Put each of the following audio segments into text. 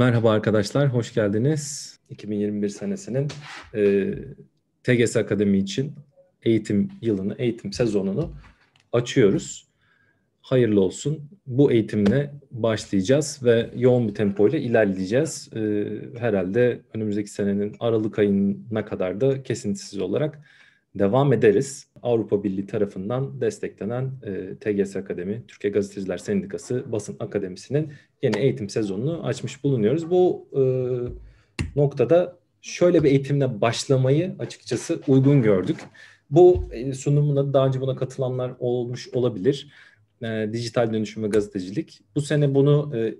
Merhaba arkadaşlar, hoş geldiniz. 2021 senesinin e, TGS Akademi için eğitim yılını, eğitim sezonunu açıyoruz. Hayırlı olsun. Bu eğitimle başlayacağız ve yoğun bir tempoyla ilerleyeceğiz. E, herhalde önümüzdeki senenin Aralık ayına kadar da kesintisiz olarak devam ederiz. Avrupa Birliği tarafından desteklenen e, TGS Akademi, Türkiye Gazeteciler Sendikası Basın Akademisi'nin yeni eğitim sezonunu açmış bulunuyoruz. Bu e, noktada şöyle bir eğitimle başlamayı açıkçası uygun gördük. Bu e, sunumuna daha önce buna katılanlar olmuş olabilir. E, dijital dönüşüm ve gazetecilik. Bu sene bunu e,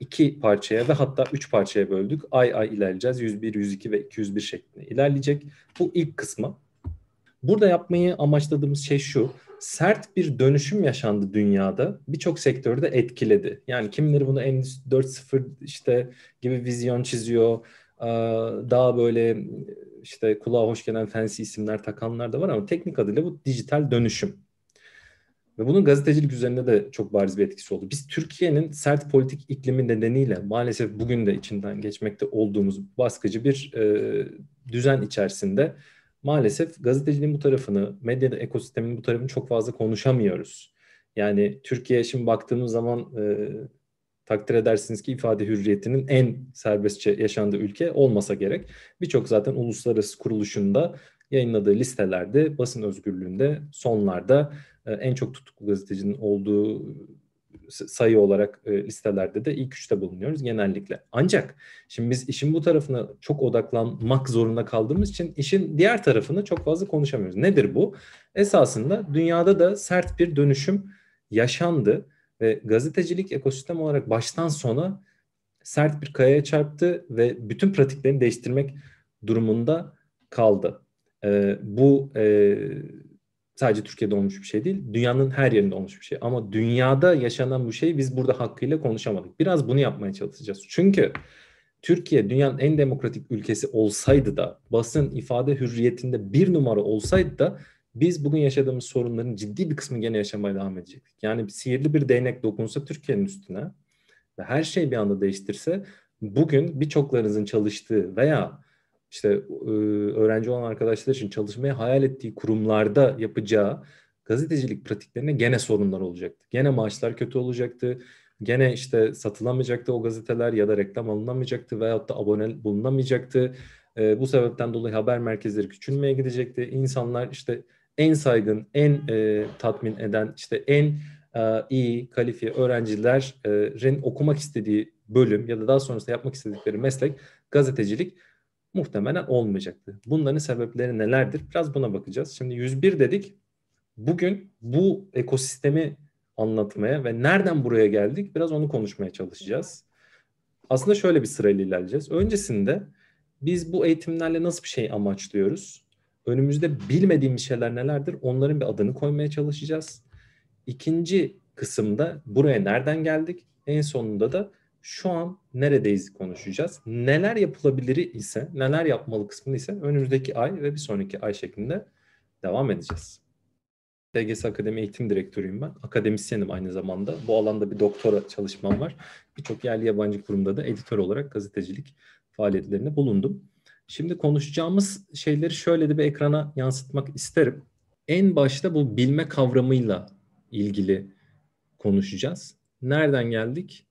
iki parçaya ve hatta üç parçaya böldük. Ay ay ilerleyeceğiz. 101, 102 ve 201 şeklinde ilerleyecek. Bu ilk kısmı Burada yapmayı amaçladığımız şey şu. Sert bir dönüşüm yaşandı dünyada. Birçok sektörü de etkiledi. Yani kimleri bunu Endüstri 4.0 işte gibi vizyon çiziyor. Daha böyle işte kulağa hoş gelen fancy isimler takanlar da var ama teknik adıyla bu dijital dönüşüm. Ve bunun gazetecilik üzerinde de çok bariz bir etkisi oldu. Biz Türkiye'nin sert politik iklimi nedeniyle maalesef bugün de içinden geçmekte olduğumuz baskıcı bir e, düzen içerisinde maalesef gazeteciliğin bu tarafını, medya ekosistemin bu tarafını çok fazla konuşamıyoruz. Yani Türkiye şimdi baktığımız zaman e, takdir edersiniz ki ifade hürriyetinin en serbestçe yaşandığı ülke olmasa gerek. Birçok zaten uluslararası kuruluşunda yayınladığı listelerde basın özgürlüğünde sonlarda e, en çok tutuklu gazetecinin olduğu sayı olarak e, listelerde de ilk üçte bulunuyoruz genellikle. Ancak şimdi biz işin bu tarafına çok odaklanmak zorunda kaldığımız için işin diğer tarafını çok fazla konuşamıyoruz. Nedir bu? Esasında dünyada da sert bir dönüşüm yaşandı ve gazetecilik ekosistem olarak baştan sona sert bir kayaya çarptı ve bütün pratiklerini değiştirmek durumunda kaldı. E, bu e, sadece Türkiye'de olmuş bir şey değil. Dünyanın her yerinde olmuş bir şey. Ama dünyada yaşanan bu şeyi biz burada hakkıyla konuşamadık. Biraz bunu yapmaya çalışacağız. Çünkü Türkiye dünyanın en demokratik ülkesi olsaydı da basın ifade hürriyetinde bir numara olsaydı da biz bugün yaşadığımız sorunların ciddi bir kısmı gene yaşamaya devam edecektik. Yani sihirli bir değnek dokunsa Türkiye'nin üstüne ve her şey bir anda değiştirse bugün birçoklarınızın çalıştığı veya işte e, öğrenci olan arkadaşlar için çalışmaya hayal ettiği kurumlarda yapacağı gazetecilik pratiklerine gene sorunlar olacaktı. Gene maaşlar kötü olacaktı. Gene işte satılamayacaktı o gazeteler ya da reklam alınamayacaktı veyahut da abone bulunamayacaktı. E, bu sebepten dolayı haber merkezleri küçülmeye gidecekti. İnsanlar işte en saygın, en e, tatmin eden, işte en iyi kalifiye öğrencilerin okumak istediği bölüm ya da daha sonrasında yapmak istedikleri meslek gazetecilik muhtemelen olmayacaktı. Bunların sebepleri nelerdir? Biraz buna bakacağız. Şimdi 101 dedik. Bugün bu ekosistemi anlatmaya ve nereden buraya geldik biraz onu konuşmaya çalışacağız. Aslında şöyle bir sırayla ilerleyeceğiz. Öncesinde biz bu eğitimlerle nasıl bir şey amaçlıyoruz? Önümüzde bilmediğimiz şeyler nelerdir? Onların bir adını koymaya çalışacağız. İkinci kısımda buraya nereden geldik? En sonunda da şu an neredeyiz konuşacağız. Neler yapılabilir ise, neler yapmalı kısmını ise önümüzdeki ay ve bir sonraki ay şeklinde devam edeceğiz. DGS Akademi Eğitim Direktörüyüm ben. Akademisyenim aynı zamanda. Bu alanda bir doktora çalışmam var. Birçok yerli yabancı kurumda da editör olarak gazetecilik faaliyetlerinde bulundum. Şimdi konuşacağımız şeyleri şöyle de bir ekrana yansıtmak isterim. En başta bu bilme kavramıyla ilgili konuşacağız. Nereden geldik?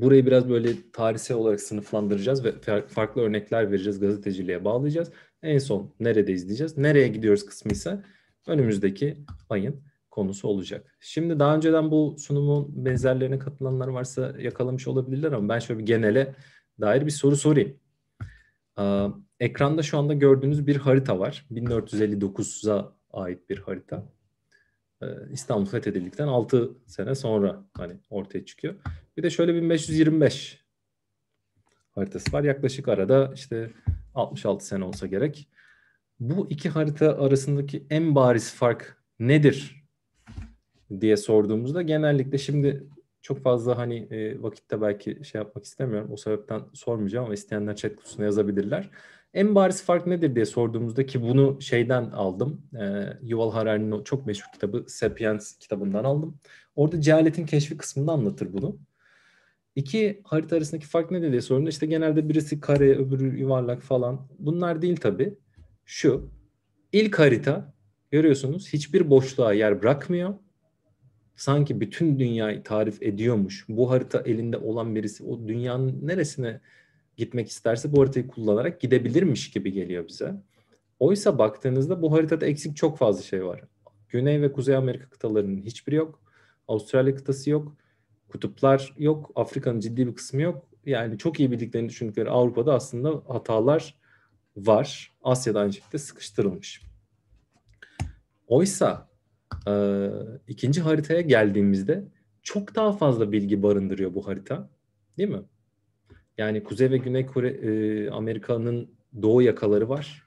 burayı biraz böyle tarihsel olarak sınıflandıracağız ve farklı örnekler vereceğiz, gazeteciliğe bağlayacağız. En son nerede izleyeceğiz, nereye gidiyoruz kısmı ise önümüzdeki ayın konusu olacak. Şimdi daha önceden bu sunumun benzerlerine katılanlar varsa yakalamış olabilirler ama ben şöyle bir genele dair bir soru sorayım. Ee, ekranda şu anda gördüğünüz bir harita var. 1459'a ait bir harita. Ee, İstanbul fethedildikten 6 sene sonra hani ortaya çıkıyor. Bir de şöyle 1525 haritası var. Yaklaşık arada işte 66 sene olsa gerek. Bu iki harita arasındaki en bariz fark nedir diye sorduğumuzda genellikle şimdi çok fazla hani e, vakitte belki şey yapmak istemiyorum. O sebepten sormayacağım ama isteyenler chat kutusuna yazabilirler. En bariz fark nedir diye sorduğumuzda ki bunu şeyden aldım. E, Yuval Harari'nin çok meşhur kitabı Sapiens kitabından aldım. Orada cehaletin keşfi kısmında anlatır bunu. İki harita arasındaki fark ne diye sorduğunda işte genelde birisi kare öbürü yuvarlak falan. Bunlar değil tabi. Şu ilk harita görüyorsunuz hiçbir boşluğa yer bırakmıyor. Sanki bütün dünyayı tarif ediyormuş. Bu harita elinde olan birisi o dünyanın neresine gitmek isterse bu haritayı kullanarak gidebilirmiş gibi geliyor bize. Oysa baktığınızda bu haritada eksik çok fazla şey var. Güney ve Kuzey Amerika kıtalarının hiçbiri yok. Avustralya kıtası yok. Kutuplar yok. Afrika'nın ciddi bir kısmı yok. Yani çok iyi bildiklerini düşündükleri Avrupa'da aslında hatalar var. Asya'dan şekilde sıkıştırılmış. Oysa e, ikinci haritaya geldiğimizde çok daha fazla bilgi barındırıyor bu harita. Değil mi? Yani Kuzey ve Güney Kore e, Amerika'nın doğu yakaları var.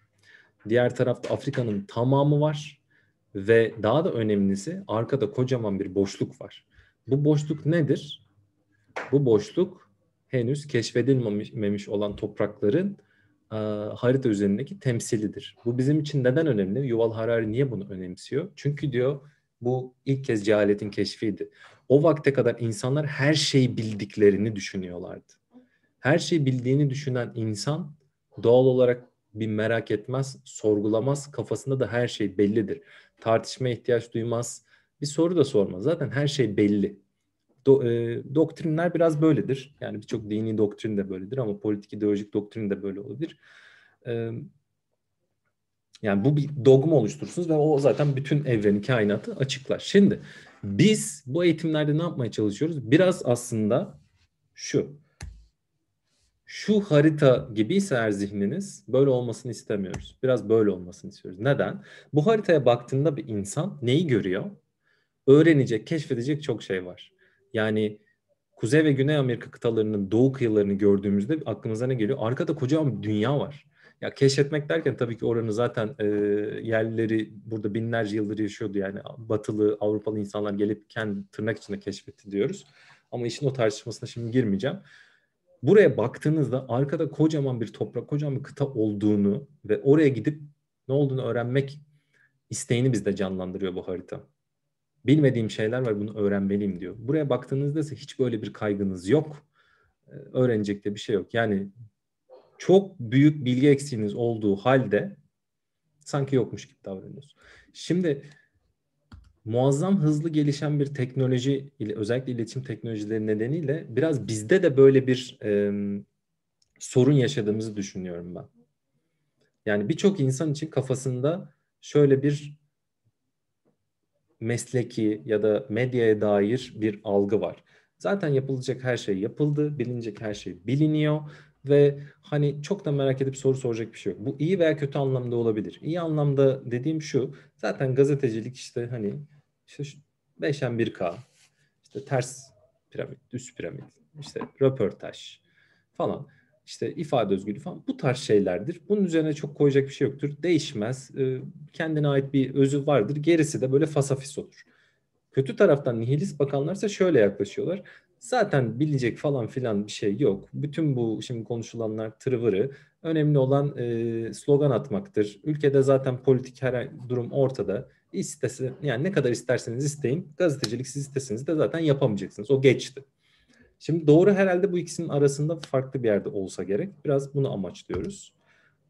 Diğer tarafta Afrika'nın tamamı var ve daha da önemlisi arkada kocaman bir boşluk var. Bu boşluk nedir? Bu boşluk henüz keşfedilmemiş olan toprakların e, harita üzerindeki temsilidir. Bu bizim için neden önemli? Yuval Harari niye bunu önemsiyor? Çünkü diyor bu ilk kez cehaletin keşfiydi. O vakte kadar insanlar her şeyi bildiklerini düşünüyorlardı. Her şeyi bildiğini düşünen insan doğal olarak bir merak etmez, sorgulamaz. Kafasında da her şey bellidir. Tartışmaya ihtiyaç duymaz, bir soru da sorma Zaten her şey belli. Do, e, doktrinler biraz böyledir. Yani birçok dini doktrin de böyledir ama politik ideolojik doktrin de böyle olabilir. E, yani bu bir dogma oluşturursunuz ve o zaten bütün evreni, kainatı açıklar. Şimdi biz bu eğitimlerde ne yapmaya çalışıyoruz? Biraz aslında şu. Şu harita gibiyse eğer zihniniz böyle olmasını istemiyoruz. Biraz böyle olmasını istiyoruz. Neden? Bu haritaya baktığında bir insan neyi görüyor? öğrenecek, keşfedecek çok şey var. Yani Kuzey ve Güney Amerika kıtalarının doğu kıyılarını gördüğümüzde aklımıza ne geliyor? Arkada kocaman bir dünya var. Ya keşfetmek derken tabii ki oranın zaten e, yerlileri burada binlerce yıldır yaşıyordu yani batılı Avrupalı insanlar gelip kendi tırnak içinde keşfetti diyoruz. Ama işin o tartışmasına şimdi girmeyeceğim. Buraya baktığınızda arkada kocaman bir toprak, kocaman bir kıta olduğunu ve oraya gidip ne olduğunu öğrenmek isteğini bizde canlandırıyor bu harita. Bilmediğim şeyler var bunu öğrenmeliyim diyor. Buraya baktığınızda ise hiç böyle bir kaygınız yok. Ee, öğrenecek de bir şey yok. Yani çok büyük bilgi eksiğiniz olduğu halde sanki yokmuş gibi davranıyorsunuz. Şimdi muazzam hızlı gelişen bir teknoloji ile özellikle iletişim teknolojileri nedeniyle biraz bizde de böyle bir e, sorun yaşadığımızı düşünüyorum ben. Yani birçok insan için kafasında şöyle bir mesleki ya da medyaya dair bir algı var. Zaten yapılacak her şey yapıldı, bilinecek her şey biliniyor ve hani çok da merak edip soru soracak bir şey yok. Bu iyi veya kötü anlamda olabilir. İyi anlamda dediğim şu. Zaten gazetecilik işte hani işte 5'en 1K, işte ters piramit, üst piramit, işte röportaj falan işte ifade özgürlüğü falan bu tarz şeylerdir. Bunun üzerine çok koyacak bir şey yoktur. Değişmez. Ee, kendine ait bir özü vardır. Gerisi de böyle fasafis olur. Kötü taraftan nihilist bakanlarsa şöyle yaklaşıyorlar. Zaten bilecek falan filan bir şey yok. Bütün bu şimdi konuşulanlar tırvırı. Önemli olan e, slogan atmaktır. Ülkede zaten politik her durum ortada. İstese, yani ne kadar isterseniz isteyin. Gazetecilik siz istesiniz de zaten yapamayacaksınız. O geçti. Şimdi doğru herhalde bu ikisinin arasında farklı bir yerde olsa gerek. Biraz bunu amaçlıyoruz.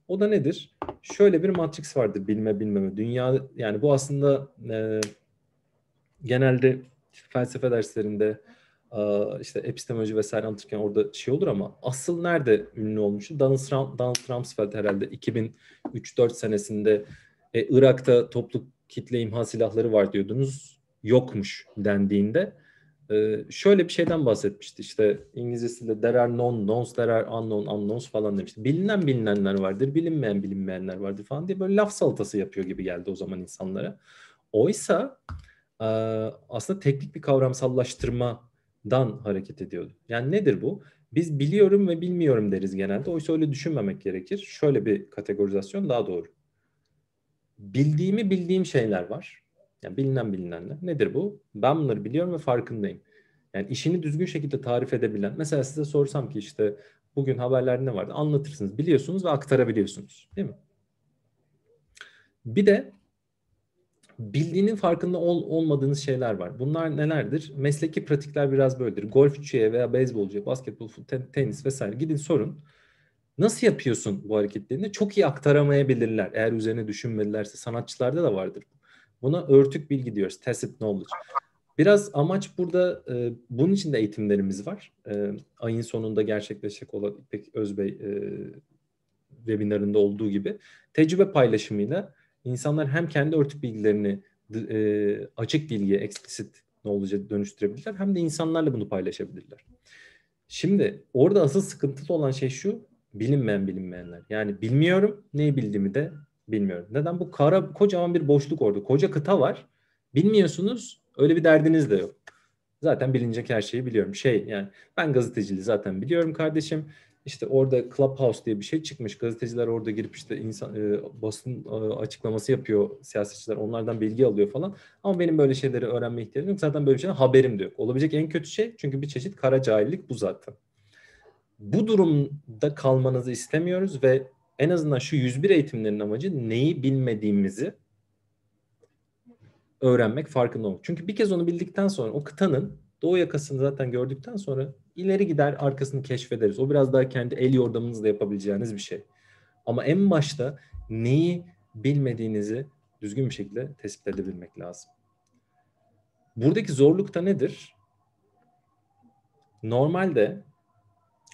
O da nedir? Şöyle bir matrix vardı bilme bilmeme. Dünya yani bu aslında e, genelde felsefe derslerinde e, işte epistemoloji vesaire anlatırken orada şey olur ama asıl nerede ünlü olmuştu? Donald, Donald Rumsfeld herhalde 2003-4 senesinde e, Irak'ta toplu kitle imha silahları var diyordunuz. Yokmuş dendiğinde ee, şöyle bir şeyden bahsetmişti işte İngilizcesiyle there are known knowns, there are unknown unknowns falan demişti. Bilinen bilinenler vardır, bilinmeyen bilinmeyenler vardır falan diye böyle laf salatası yapıyor gibi geldi o zaman insanlara. Oysa e, aslında teknik bir kavramsallaştırmadan hareket ediyordu. Yani nedir bu? Biz biliyorum ve bilmiyorum deriz genelde. Oysa öyle düşünmemek gerekir. Şöyle bir kategorizasyon daha doğru. Bildiğimi bildiğim şeyler var yani bilinen bilinenler. Nedir bu? Ben bunları biliyorum ve farkındayım. Yani işini düzgün şekilde tarif edebilen. Mesela size sorsam ki işte bugün haberler ne vardı? Anlatırsınız, biliyorsunuz ve aktarabiliyorsunuz. Değil mi? Bir de bildiğinin farkında ol, olmadığınız şeyler var. Bunlar nelerdir? Mesleki pratikler biraz böyledir. Golfçüye veya beyzbolcuya, basketbol, tenis vesaire gidin sorun. Nasıl yapıyorsun bu hareketlerini? Çok iyi aktaramayabilirler eğer üzerine düşünmedilerse. Sanatçılarda da vardır Buna örtük bilgi diyoruz. Tacit knowledge. Biraz amaç burada e, bunun için de eğitimlerimiz var. E, ayın sonunda gerçekleşecek olan İpek Özbey e, webinarında olduğu gibi tecrübe paylaşımıyla insanlar hem kendi örtük bilgilerini e, açık bilgiye, ne olacak dönüştürebilirler hem de insanlarla bunu paylaşabilirler. Şimdi orada asıl sıkıntılı olan şey şu bilinmeyen bilinmeyenler. Yani bilmiyorum neyi bildiğimi de Bilmiyorum. Neden? Bu kara kocaman bir boşluk orada. Koca kıta var. Bilmiyorsunuz. Öyle bir derdiniz de yok. Zaten bilinecek her şeyi biliyorum. Şey yani ben gazeteciliği zaten biliyorum kardeşim. İşte orada Clubhouse diye bir şey çıkmış. Gazeteciler orada girip işte insan e, basın e, açıklaması yapıyor siyasetçiler. Onlardan bilgi alıyor falan. Ama benim böyle şeyleri öğrenme ihtiyacım yok. Zaten böyle bir şeyden haberim de yok. Olabilecek en kötü şey çünkü bir çeşit kara cahillik bu zaten. Bu durumda kalmanızı istemiyoruz ve en azından şu 101 eğitimlerin amacı neyi bilmediğimizi öğrenmek, farkında olmak. Çünkü bir kez onu bildikten sonra o kıtanın doğu yakasını zaten gördükten sonra ileri gider arkasını keşfederiz. O biraz daha kendi el yordamınızla yapabileceğiniz bir şey. Ama en başta neyi bilmediğinizi düzgün bir şekilde tespit edebilmek lazım. Buradaki zorluk da nedir? Normalde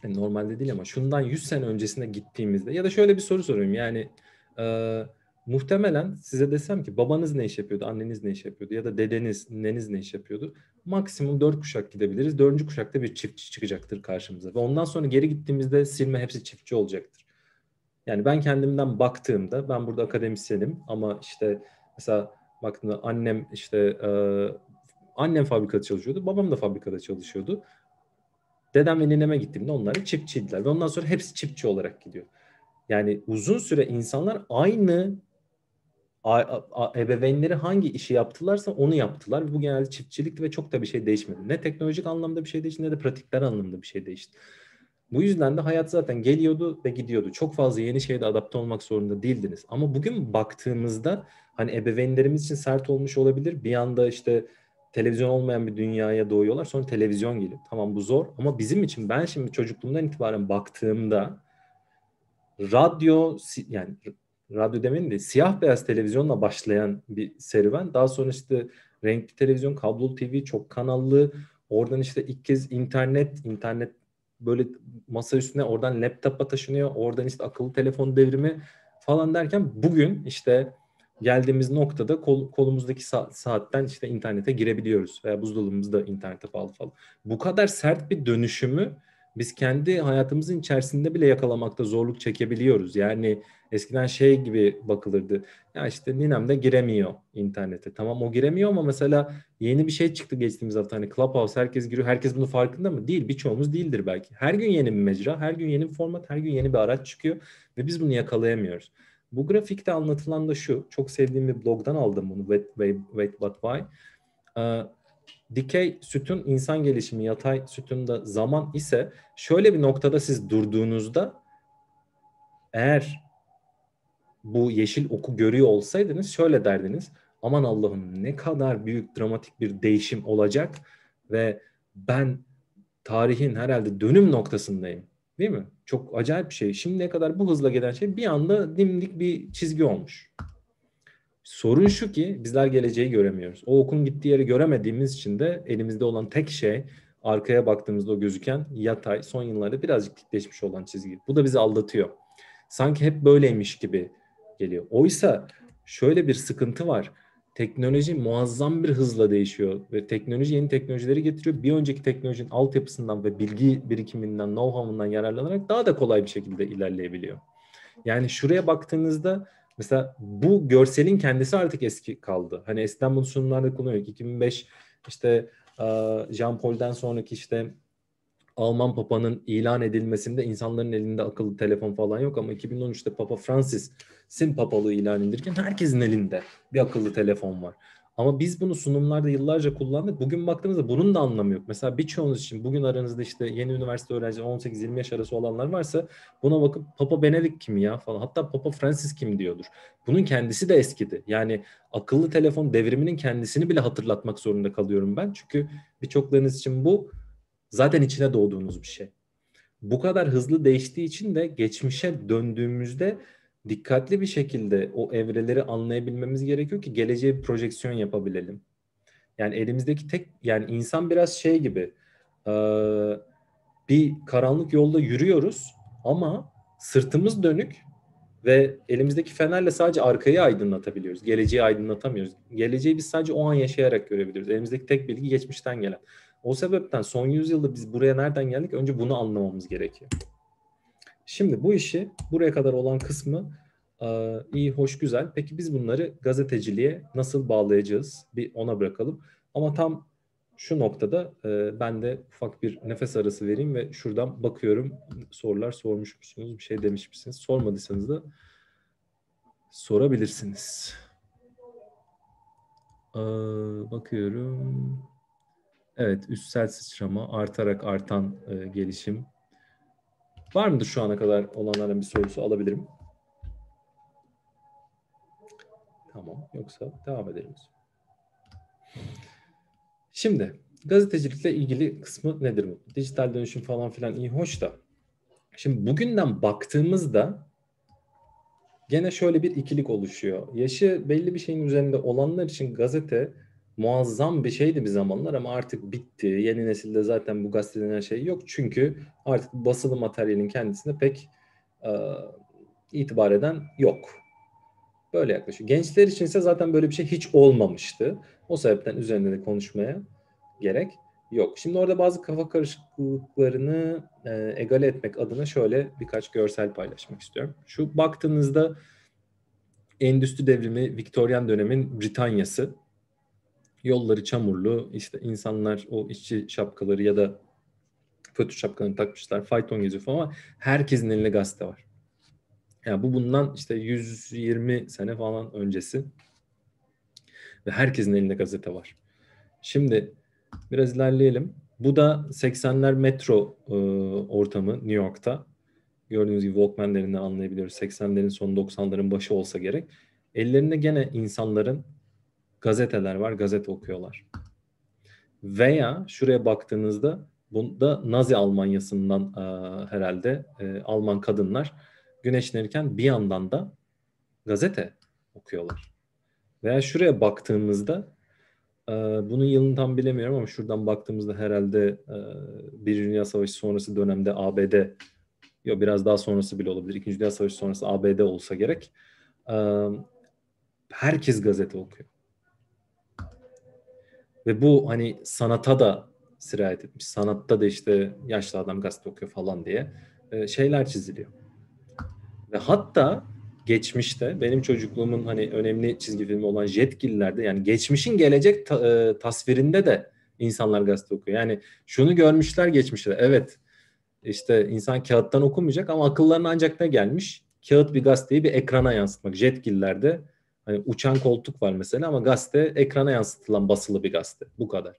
e, normalde değil ama şundan 100 sene öncesine gittiğimizde ya da şöyle bir soru sorayım yani e, muhtemelen size desem ki babanız ne iş yapıyordu, anneniz ne iş yapıyordu ya da dedeniz, neneniz ne iş yapıyordu? Maksimum dört kuşak gidebiliriz. Dördüncü kuşakta bir çiftçi çıkacaktır karşımıza. Ve ondan sonra geri gittiğimizde silme hepsi çiftçi olacaktır. Yani ben kendimden baktığımda ben burada akademisyenim ama işte mesela baktığımda annem işte e, annem fabrikada çalışıyordu, babam da fabrikada çalışıyordu. Dedem ve nineme gittiğimde onlar çiftçiydiler ve ondan sonra hepsi çiftçi olarak gidiyor. Yani uzun süre insanlar aynı a, a, a, ebeveynleri hangi işi yaptılarsa onu yaptılar. Bu genelde çiftçilikti ve çok da bir şey değişmedi. Ne teknolojik anlamda bir şey değişti ne de pratikler anlamında bir şey değişti. Bu yüzden de hayat zaten geliyordu ve gidiyordu. Çok fazla yeni şeyde adapte olmak zorunda değildiniz. Ama bugün baktığımızda hani ebeveynlerimiz için sert olmuş olabilir. Bir anda işte televizyon olmayan bir dünyaya doğuyorlar. Sonra televizyon geliyor. Tamam bu zor ama bizim için ben şimdi çocukluğumdan itibaren baktığımda radyo yani radyo demeyin de siyah beyaz televizyonla başlayan bir serüven. Daha sonra işte renkli televizyon, kablolu TV, çok kanallı. Oradan işte ilk kez internet, internet böyle masa üstüne oradan laptopa taşınıyor. Oradan işte akıllı telefon devrimi falan derken bugün işte geldiğimiz noktada kol, kolumuzdaki saat, saatten işte internete girebiliyoruz veya buzdolabımız da internete bağlı falan. Bu kadar sert bir dönüşümü biz kendi hayatımızın içerisinde bile yakalamakta zorluk çekebiliyoruz. Yani eskiden şey gibi bakılırdı. Ya işte ninem de giremiyor internete. Tamam o giremiyor ama mesela yeni bir şey çıktı geçtiğimiz hafta. Hani Clubhouse herkes giriyor. Herkes bunun farkında mı? Değil. Birçoğumuz değildir belki. Her gün yeni bir mecra, her gün yeni bir format, her gün yeni bir araç çıkıyor ve biz bunu yakalayamıyoruz. Bu grafikte anlatılan da şu. Çok sevdiğim bir blogdan aldım bunu. Wait, wait, wait but why? Ee, dikey sütun insan gelişimi yatay sütunda zaman ise şöyle bir noktada siz durduğunuzda eğer bu yeşil oku görüyor olsaydınız şöyle derdiniz. Aman Allah'ım ne kadar büyük dramatik bir değişim olacak ve ben tarihin herhalde dönüm noktasındayım. Değil mi? Çok acayip bir şey. Şimdiye kadar bu hızla gelen şey bir anda dimdik bir çizgi olmuş. Sorun şu ki bizler geleceği göremiyoruz. O okun gittiği yeri göremediğimiz için de elimizde olan tek şey arkaya baktığımızda o gözüken yatay son yıllarda birazcık dikleşmiş olan çizgi. Bu da bizi aldatıyor. Sanki hep böyleymiş gibi geliyor. Oysa şöyle bir sıkıntı var teknoloji muazzam bir hızla değişiyor ve teknoloji yeni teknolojileri getiriyor. Bir önceki teknolojinin altyapısından ve bilgi birikiminden, know-how'undan yararlanarak daha da kolay bir şekilde ilerleyebiliyor. Yani şuraya baktığınızda mesela bu görselin kendisi artık eski kaldı. Hani eskiden bunu sunumlarda kullanıyorduk. 2005 işte Jean Paul'den sonraki işte Alman Papa'nın ilan edilmesinde insanların elinde akıllı telefon falan yok ama 2013'te Papa Francis'in papalığı ilan edilirken herkesin elinde bir akıllı telefon var. Ama biz bunu sunumlarda yıllarca kullandık. Bugün baktığımızda bunun da anlamı yok. Mesela birçoğunuz için bugün aranızda işte yeni üniversite öğrencisi 18-20 yaş arası olanlar varsa buna bakıp Papa Benedik kim ya falan. Hatta Papa Francis kim diyordur. Bunun kendisi de eskidi. Yani akıllı telefon devriminin kendisini bile hatırlatmak zorunda kalıyorum ben. Çünkü birçoklarınız için bu zaten içine doğduğunuz bir şey. Bu kadar hızlı değiştiği için de geçmişe döndüğümüzde dikkatli bir şekilde o evreleri anlayabilmemiz gerekiyor ki geleceğe bir projeksiyon yapabilelim. Yani elimizdeki tek yani insan biraz şey gibi bir karanlık yolda yürüyoruz ama sırtımız dönük ve elimizdeki fenerle sadece arkayı aydınlatabiliyoruz. Geleceği aydınlatamıyoruz. Geleceği biz sadece o an yaşayarak görebiliyoruz. Elimizdeki tek bilgi geçmişten gelen. O sebepten son yüzyılda biz buraya nereden geldik? Önce bunu anlamamız gerekiyor. Şimdi bu işi buraya kadar olan kısmı e, iyi, hoş, güzel. Peki biz bunları gazeteciliğe nasıl bağlayacağız? Bir ona bırakalım. Ama tam şu noktada e, ben de ufak bir nefes arası vereyim ve şuradan bakıyorum. Sorular sormuş musunuz? Bir şey demiş misiniz? Sormadıysanız da sorabilirsiniz. Ee, bakıyorum. Evet, üstsel sıçrama, artarak artan e, gelişim. Var mıdır şu ana kadar olanlardan bir sorusu alabilirim? Tamam, yoksa devam ederiz. Şimdi gazetecilikle ilgili kısmı nedir bu? Dijital dönüşüm falan filan iyi hoş da. Şimdi bugünden baktığımızda gene şöyle bir ikilik oluşuyor. Yaşı belli bir şeyin üzerinde olanlar için gazete muazzam bir şeydi bir zamanlar ama artık bitti. Yeni nesilde zaten bu gazeteden denen şey yok. Çünkü artık basılı materyalin kendisine pek e, itibar eden yok. Böyle yaklaşıyor. Gençler için ise zaten böyle bir şey hiç olmamıştı. O sebepten üzerinde de konuşmaya gerek yok. Şimdi orada bazı kafa karışıklıklarını e, egale etmek adına şöyle birkaç görsel paylaşmak istiyorum. Şu baktığınızda endüstri devrimi Victorian dönemin Britanyası yolları çamurlu. işte insanlar o işçi şapkaları ya da kötü şapkalarını takmışlar. Fayton geziyor falan ama herkesin elinde gazete var. Yani bu bundan işte 120 sene falan öncesi. Ve herkesin elinde gazete var. Şimdi biraz ilerleyelim. Bu da 80'ler metro e, ortamı New York'ta. Gördüğünüz gibi Walkman'lerinden anlayabiliyoruz. 80'lerin sonu 90'ların başı olsa gerek. Ellerinde gene insanların Gazeteler var, gazete okuyorlar. Veya şuraya baktığınızda bunda Nazi Almanyası'ndan e, herhalde e, Alman kadınlar güneşlenirken bir yandan da gazete okuyorlar. Veya şuraya baktığımızda e, bunun yılını tam bilemiyorum ama şuradan baktığımızda herhalde e, Birinci Dünya Savaşı sonrası dönemde ABD ya biraz daha sonrası bile olabilir. İkinci Dünya Savaşı sonrası ABD olsa gerek. E, herkes gazete okuyor. Ve bu hani sanata da sirayet etmiş. Sanatta da işte yaşlı adam gazete okuyor falan diye şeyler çiziliyor. Ve hatta geçmişte benim çocukluğumun hani önemli çizgi filmi olan Jetgiller'de yani geçmişin gelecek ta, e, tasvirinde de insanlar gazete okuyor. Yani şunu görmüşler geçmişte. Evet işte insan kağıttan okumayacak ama akıllarına ancak ne gelmiş? Kağıt bir gazeteyi bir ekrana yansıtmak. Jetgiller'de Hani uçan koltuk var mesela ama gazete ekrana yansıtılan basılı bir gazete. Bu kadar.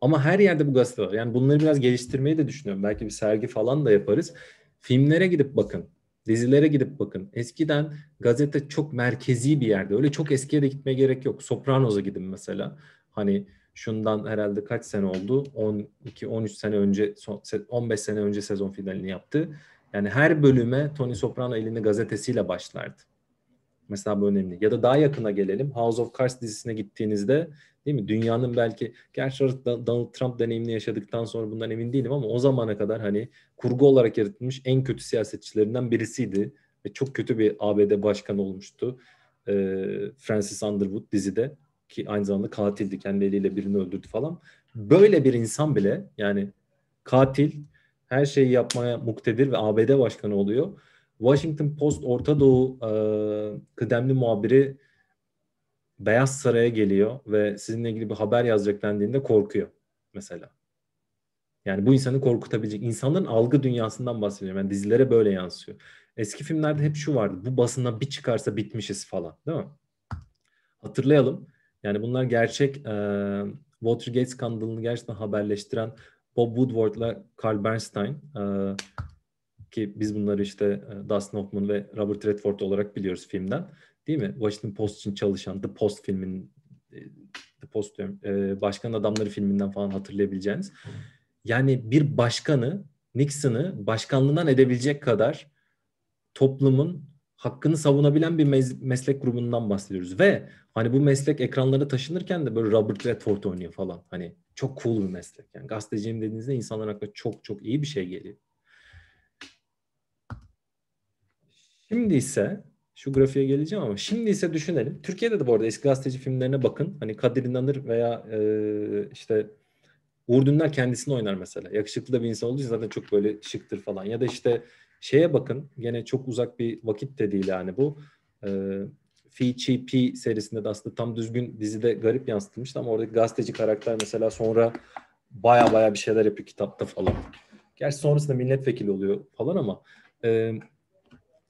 Ama her yerde bu gazete var. Yani bunları biraz geliştirmeyi de düşünüyorum. Belki bir sergi falan da yaparız. Filmlere gidip bakın. Dizilere gidip bakın. Eskiden gazete çok merkezi bir yerde. Öyle çok eskiye de gitmeye gerek yok. Sopranos'a gidin mesela. Hani şundan herhalde kaç sene oldu? 12-13 sene önce, 15 sene önce sezon finalini yaptı. Yani her bölüme Tony Soprano elini gazetesiyle başlardı. Mesela bu önemli. Ya da daha yakına gelelim. House of Cards dizisine gittiğinizde değil mi? Dünyanın belki gerçi Donald Trump deneyimini yaşadıktan sonra bundan emin değilim ama o zamana kadar hani kurgu olarak yaratılmış en kötü siyasetçilerinden birisiydi. Ve çok kötü bir ABD başkanı olmuştu. E, Francis Underwood dizide ki aynı zamanda katildi. Kendi eliyle birini öldürdü falan. Böyle bir insan bile yani katil her şeyi yapmaya muktedir ve ABD başkanı oluyor Washington Post Orta Doğu e, kıdemli muhabiri Beyaz Saray'a geliyor ve sizinle ilgili bir haber yazacak dendiğinde korkuyor mesela. Yani bu insanı korkutabilecek. insanların algı dünyasından bahsediyorum. Yani dizilere böyle yansıyor. Eski filmlerde hep şu vardı. Bu basına bir çıkarsa bitmişiz falan. Değil mi? Hatırlayalım. Yani bunlar gerçek e, Watergate skandalını gerçekten haberleştiren Bob Woodward ile Carl Bernstein e, ki biz bunları işte e, Dustin Hoffman ve Robert Redford olarak biliyoruz filmden. Değil mi? Washington Post için çalışan The Post filmin e, The Post diyorum, e, Başkan Adamları filminden falan hatırlayabileceğiniz. Yani bir başkanı, Nixon'ı başkanlığından edebilecek kadar toplumun hakkını savunabilen bir meslek grubundan bahsediyoruz. Ve hani bu meslek ekranlara taşınırken de böyle Robert Redford oynuyor falan. Hani çok cool bir meslek. Yani gazeteciyim dediğinizde insanların aklına çok çok iyi bir şey geliyor. Şimdi ise şu grafiğe geleceğim ama şimdi ise düşünelim. Türkiye'de de bu arada eski gazeteci filmlerine bakın. Hani Kadir İnanır veya e, işte Uğur Dündar kendisini oynar mesela. Yakışıklı da bir insan olduğu için zaten çok böyle şıktır falan. Ya da işte şeye bakın. Gene çok uzak bir vakit de değil yani bu. E, Fi serisinde de aslında tam düzgün dizide garip yansıtılmıştı ama oradaki gazeteci karakter mesela sonra baya baya bir şeyler yapıyor kitapta falan. Gerçi sonrasında milletvekili oluyor falan ama e,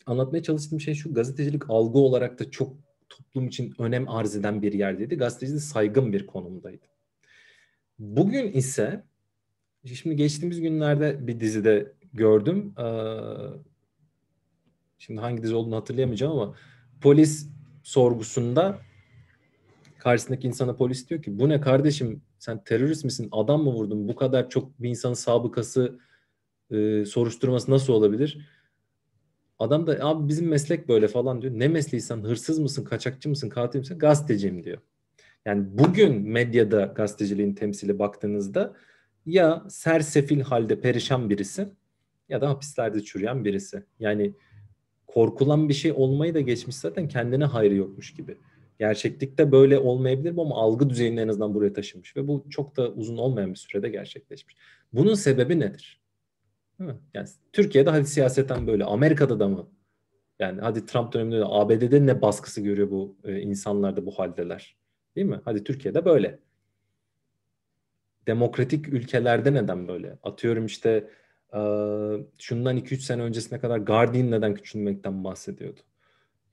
anlatmaya çalıştığım şey şu. Gazetecilik algı olarak da çok toplum için önem arz eden bir yerdeydi. Gazetecilik saygın bir konumdaydı. Bugün ise şimdi geçtiğimiz günlerde bir dizide gördüm. Ee, şimdi hangi dizi olduğunu hatırlayamayacağım ama polis sorgusunda karşısındaki insana polis diyor ki bu ne kardeşim sen terörist misin adam mı vurdun bu kadar çok bir insanın sabıkası e, soruşturması nasıl olabilir? Adam da abi bizim meslek böyle falan diyor. Ne mesliysen hırsız mısın, kaçakçı mısın, katil misin? Gazeteciyim diyor. Yani bugün medyada gazeteciliğin temsili baktığınızda ya sersefil halde perişan birisi ya da hapislerde çürüyen birisi. Yani korkulan bir şey olmayı da geçmiş zaten kendine hayrı yokmuş gibi. Gerçeklikte böyle olmayabilir ama algı düzeyini en azından buraya taşınmış ve bu çok da uzun olmayan bir sürede gerçekleşmiş. Bunun sebebi nedir? Yani Türkiye'de hadi siyaseten böyle. Amerika'da da mı? Yani hadi Trump döneminde de ABD'de ne baskısı görüyor bu e, insanlarda bu haldeler. Değil mi? Hadi Türkiye'de böyle. Demokratik ülkelerde neden böyle? Atıyorum işte e, şundan 2-3 sene öncesine kadar Guardian neden küçülmekten bahsediyordu?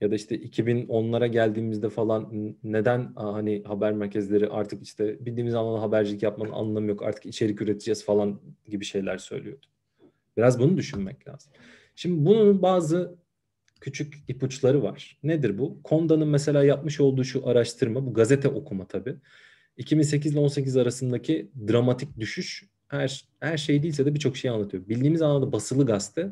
Ya da işte 2010'lara geldiğimizde falan neden hani haber merkezleri artık işte bildiğimiz anlamda habercilik yapmanın anlamı yok artık içerik üreteceğiz falan gibi şeyler söylüyordu. Biraz bunu düşünmek lazım. Şimdi bunun bazı küçük ipuçları var. Nedir bu? Konda'nın mesela yapmış olduğu şu araştırma, bu gazete okuma tabii. 2008 ile 18 arasındaki dramatik düşüş her, her şey değilse de birçok şey anlatıyor. Bildiğimiz anlamda basılı gazete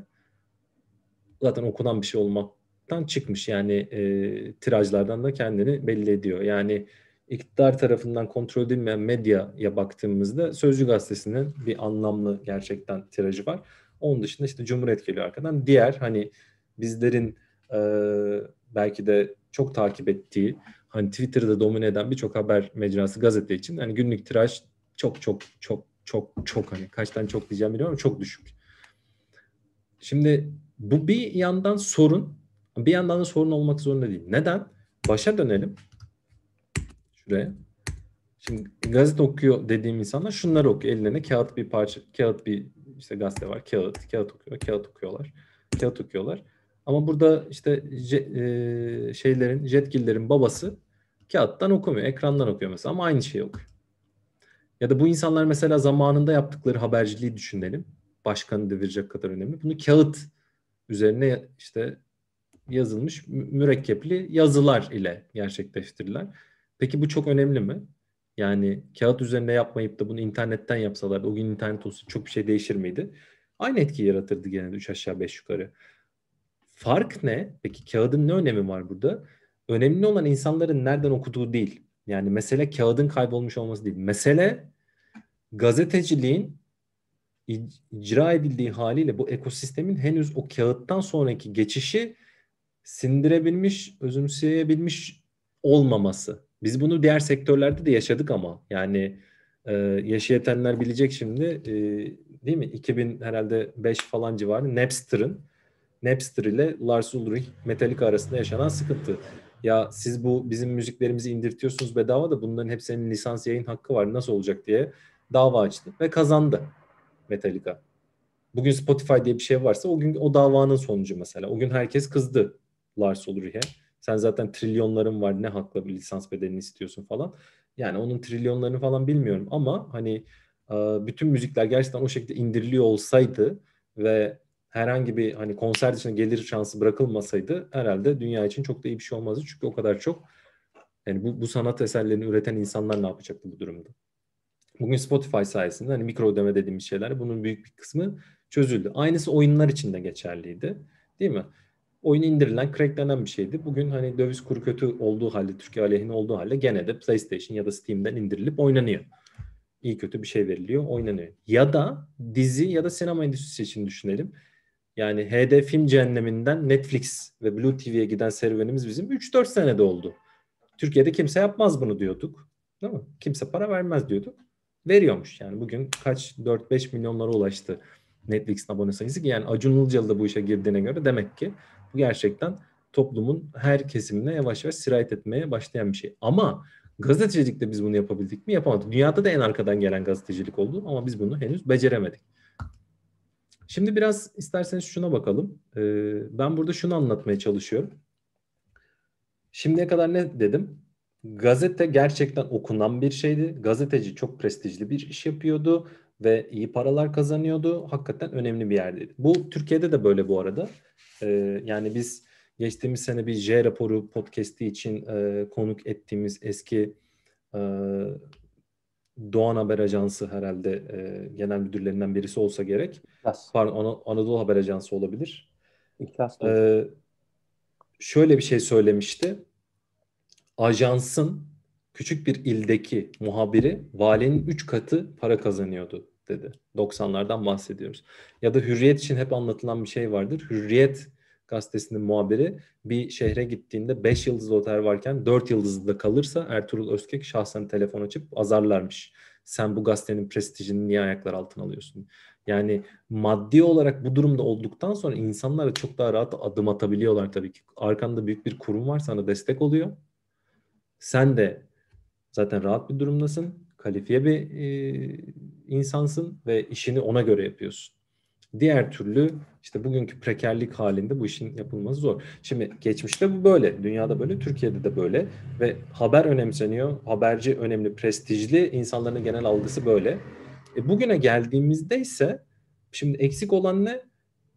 zaten okunan bir şey olmaktan çıkmış. Yani e, tirajlardan da kendini belli ediyor. Yani iktidar tarafından kontrol edilmeyen medyaya baktığımızda Sözcü Gazetesi'nin bir anlamlı gerçekten tirajı var. Onun dışında işte Cumhuriyet geliyor arkadan. Diğer hani bizlerin e, belki de çok takip ettiği hani Twitter'da domine eden birçok haber mecrası gazete için hani günlük tiraj çok çok çok çok çok hani kaç tane çok diyeceğim bilmiyorum çok düşük. Şimdi bu bir yandan sorun bir yandan da sorun olmak zorunda değil. Neden? Başa dönelim. Şuraya. Şimdi gazete okuyor dediğim insanlar şunları okuyor. Ellerine kağıt bir parça, kağıt bir işte gazete var, kağıt, kağıt okuyor, kağıt okuyorlar, kağıt okuyorlar. Ama burada işte je, e, şeylerin, jetgillerin babası kağıttan okumuyor, ekrandan okuyor mesela ama aynı şey yok. Ya da bu insanlar mesela zamanında yaptıkları haberciliği düşünelim. Başkanı devirecek kadar önemli. Bunu kağıt üzerine işte yazılmış mürekkepli yazılar ile gerçekleştirirler. Peki bu çok önemli mi? Yani kağıt üzerinde yapmayıp da bunu internetten yapsalar o gün internet olsa çok bir şey değişir miydi? Aynı etki yaratırdı gene de 3 aşağı 5 yukarı. Fark ne? Peki kağıdın ne önemi var burada? Önemli olan insanların nereden okuduğu değil. Yani mesele kağıdın kaybolmuş olması değil. Mesele gazeteciliğin icra edildiği haliyle bu ekosistemin henüz o kağıttan sonraki geçişi sindirebilmiş, özümseyebilmiş olmaması. Biz bunu diğer sektörlerde de yaşadık ama yani e, yaşayatenler bilecek şimdi e, değil mi? 2000 herhalde 5 falan civarı Napster'ın Napster ile Lars Ulrich Metallica arasında yaşanan sıkıntı. Ya siz bu bizim müziklerimizi indirtiyorsunuz bedava da bunların hepsinin lisans yayın hakkı var nasıl olacak diye dava açtı ve kazandı Metallica. Bugün Spotify diye bir şey varsa o gün o davanın sonucu mesela. O gün herkes kızdı Lars Ulrich'e. Sen zaten trilyonların var ne hakla bir lisans bedelini istiyorsun falan. Yani onun trilyonlarını falan bilmiyorum ama hani e, bütün müzikler gerçekten o şekilde indiriliyor olsaydı ve herhangi bir hani konser dışında gelir şansı bırakılmasaydı herhalde dünya için çok da iyi bir şey olmazdı. Çünkü o kadar çok yani bu, bu sanat eserlerini üreten insanlar ne yapacaktı bu durumda? Bugün Spotify sayesinde hani mikro ödeme dediğimiz şeyler bunun büyük bir kısmı çözüldü. Aynısı oyunlar için de geçerliydi. Değil mi? oyun indirilen, cracklenen bir şeydi. Bugün hani döviz kuru kötü olduğu halde, Türkiye aleyhine olduğu halde gene de PlayStation ya da Steam'den indirilip oynanıyor. İyi kötü bir şey veriliyor, oynanıyor. Ya da dizi ya da sinema endüstrisi için düşünelim. Yani HD film cehenneminden Netflix ve Blue TV'ye giden serüvenimiz bizim 3-4 senede oldu. Türkiye'de kimse yapmaz bunu diyorduk. Değil mi? Kimse para vermez diyorduk. Veriyormuş yani. Bugün kaç 4-5 milyonlara ulaştı Netflix'in abone sayısı ki yani Acun Ilıcalı da bu işe girdiğine göre demek ki bu gerçekten toplumun her kesimine yavaş yavaş sirayet etmeye başlayan bir şey. Ama gazetecilikte biz bunu yapabildik mi? Yapamadık. Dünyada da en arkadan gelen gazetecilik oldu ama biz bunu henüz beceremedik. Şimdi biraz isterseniz şuna bakalım. Ee, ben burada şunu anlatmaya çalışıyorum. Şimdiye kadar ne dedim? Gazete gerçekten okunan bir şeydi. Gazeteci çok prestijli bir iş yapıyordu ve iyi paralar kazanıyordu. Hakikaten önemli bir yerdeydi. Bu Türkiye'de de böyle bu arada. Ee, yani biz geçtiğimiz sene bir J raporu podcast'i için e, konuk ettiğimiz eski e, Doğan Haber Ajansı herhalde e, genel müdürlerinden birisi olsa gerek. İhlas. Pardon An- Anadolu Haber Ajansı olabilir. İhlas. Ee, şöyle bir şey söylemişti. Ajansın küçük bir ildeki muhabiri valinin 3 katı para kazanıyordu dedi. 90'lardan bahsediyoruz. Ya da hürriyet için hep anlatılan bir şey vardır. Hürriyet gazetesinin muhabiri bir şehre gittiğinde 5 yıldızlı otel varken 4 yıldızlı da kalırsa Ertuğrul Özkek şahsen telefon açıp azarlarmış. Sen bu gazetenin prestijini niye ayaklar altına alıyorsun? Yani maddi olarak bu durumda olduktan sonra insanlar çok daha rahat adım atabiliyorlar tabii ki. Arkanda büyük bir kurum var sana destek oluyor. Sen de zaten rahat bir durumdasın. Kalifiye bir e, insansın ve işini ona göre yapıyorsun. Diğer türlü işte bugünkü prekerlik halinde bu işin yapılması zor. Şimdi geçmişte bu böyle, dünyada böyle, Türkiye'de de böyle ve haber önemseniyor, haberci önemli, prestijli, insanların genel algısı böyle. E bugüne geldiğimizde ise şimdi eksik olan ne?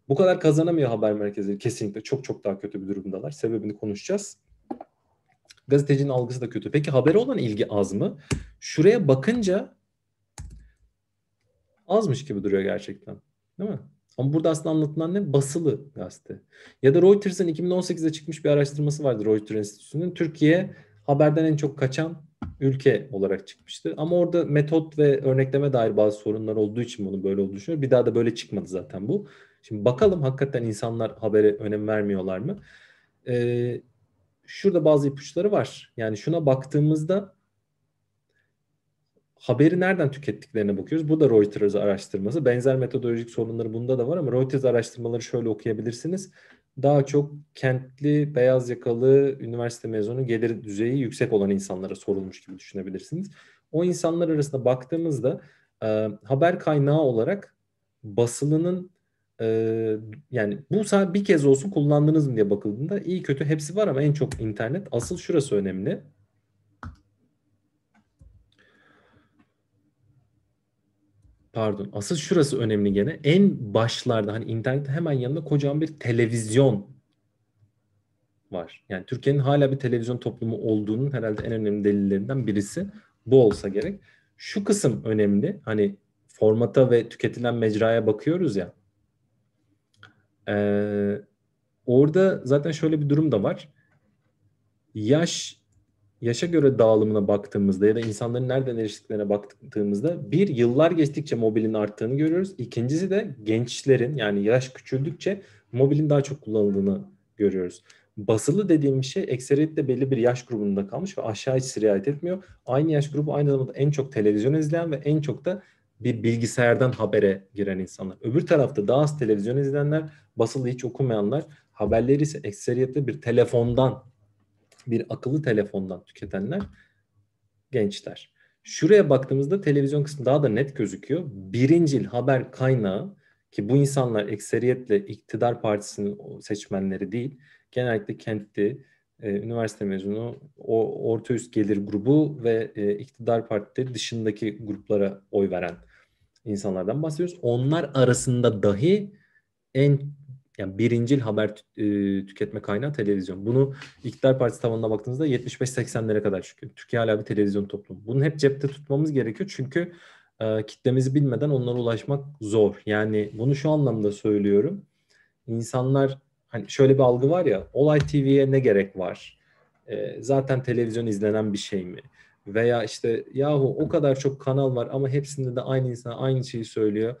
Bu kadar kazanamıyor haber merkezleri kesinlikle çok çok daha kötü bir durumdalar. Sebebini konuşacağız. Gazetecinin algısı da kötü. Peki habere olan ilgi az mı? Şuraya bakınca azmış gibi duruyor gerçekten. Değil mi? Ama burada aslında anlatılan ne? Basılı gazete. Ya da Reuters'ın 2018'de çıkmış bir araştırması vardı Reuters Enstitüsü'nün. Türkiye haberden en çok kaçan ülke olarak çıkmıştı. Ama orada metot ve örnekleme dair bazı sorunlar olduğu için bunu böyle olduğunu düşünüyorum. Bir daha da böyle çıkmadı zaten bu. Şimdi bakalım hakikaten insanlar habere önem vermiyorlar mı? Ee, şurada bazı ipuçları var. Yani şuna baktığımızda haberi nereden tükettiklerine bakıyoruz. Bu da Reuters araştırması. Benzer metodolojik sorunları bunda da var ama Reuters araştırmaları şöyle okuyabilirsiniz. Daha çok kentli, beyaz yakalı, üniversite mezunu gelir düzeyi yüksek olan insanlara sorulmuş gibi düşünebilirsiniz. O insanlar arasında baktığımızda e, haber kaynağı olarak basılının e, yani bu bir kez olsun kullandınız mı diye bakıldığında iyi kötü hepsi var ama en çok internet. Asıl şurası önemli pardon asıl şurası önemli gene. En başlarda hani internet hemen yanında kocaman bir televizyon var. Yani Türkiye'nin hala bir televizyon toplumu olduğunun herhalde en önemli delillerinden birisi bu olsa gerek. Şu kısım önemli. Hani formata ve tüketilen mecraya bakıyoruz ya. Ee, orada zaten şöyle bir durum da var. Yaş yaşa göre dağılımına baktığımızda ya da insanların nereden eriştiklerine baktığımızda bir yıllar geçtikçe mobilin arttığını görüyoruz. İkincisi de gençlerin yani yaş küçüldükçe mobilin daha çok kullanıldığını görüyoruz. Basılı dediğim şey ekseriyetle belli bir yaş grubunda kalmış ve aşağı hiç sirayet etmiyor. Aynı yaş grubu aynı zamanda en çok televizyon izleyen ve en çok da bir bilgisayardan habere giren insanlar. Öbür tarafta daha az televizyon izleyenler, basılı hiç okumayanlar, haberleri ise ekseriyetle bir telefondan bir akıllı telefondan tüketenler gençler. Şuraya baktığımızda televizyon kısmı daha da net gözüküyor. Birincil haber kaynağı ki bu insanlar ekseriyetle iktidar partisinin seçmenleri değil. Genellikle kentli, e, üniversite mezunu, o orta üst gelir grubu ve e, iktidar partileri dışındaki gruplara oy veren insanlardan bahsediyoruz. Onlar arasında dahi en yani birincil haber e, tüketme kaynağı televizyon. Bunu iktidar partisi tavanına baktığınızda 75-80'lere kadar çıkıyor. Türkiye hala bir televizyon toplumu. Bunu hep cepte tutmamız gerekiyor çünkü e, kitlemizi bilmeden onlara ulaşmak zor. Yani bunu şu anlamda söylüyorum. İnsanlar hani şöyle bir algı var ya olay TV'ye ne gerek var? E, zaten televizyon izlenen bir şey mi? Veya işte yahu o kadar çok kanal var ama hepsinde de aynı insan aynı şeyi söylüyor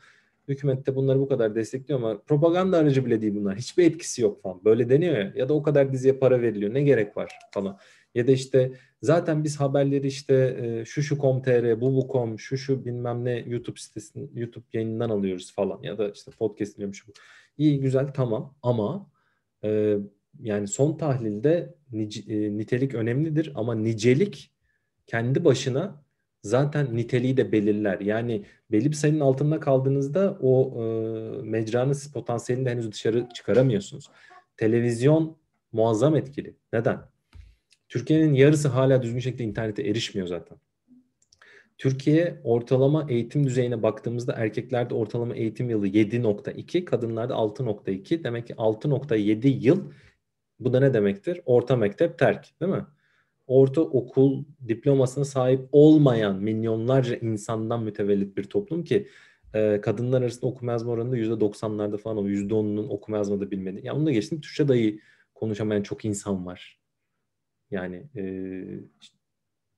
hükümet de bunları bu kadar destekliyor ama propaganda aracı bile değil bunlar. Hiçbir etkisi yok falan. Böyle deniyor ya. Ya da o kadar diziye para veriliyor. Ne gerek var falan. Ya da işte zaten biz haberleri işte e, şu şu com.tr, bu bu com, şu şu bilmem ne YouTube sitesinin YouTube yayınından alıyoruz falan. Ya da işte podcast diyorum bu. İyi güzel tamam ama e, yani son tahlilde nice, e, nitelik önemlidir ama nicelik kendi başına zaten niteliği de belirler. Yani belli bir sayının altında kaldığınızda o e, mecranın potansiyelini de henüz dışarı çıkaramıyorsunuz. Televizyon muazzam etkili. Neden? Türkiye'nin yarısı hala düzgün şekilde internete erişmiyor zaten. Türkiye ortalama eğitim düzeyine baktığımızda erkeklerde ortalama eğitim yılı 7.2, kadınlarda 6.2. Demek ki 6.7 yıl bu da ne demektir? Orta mektep terk değil mi? orta okul diplomasına sahip olmayan milyonlarca insandan mütevellit bir toplum ki e, kadınlar arasında okuma yazma oranında %90'larda falan ama %10'unun okuma yazma da bilmedi. Ya onu da geçtim Türkçe dahi konuşamayan çok insan var. Yani e,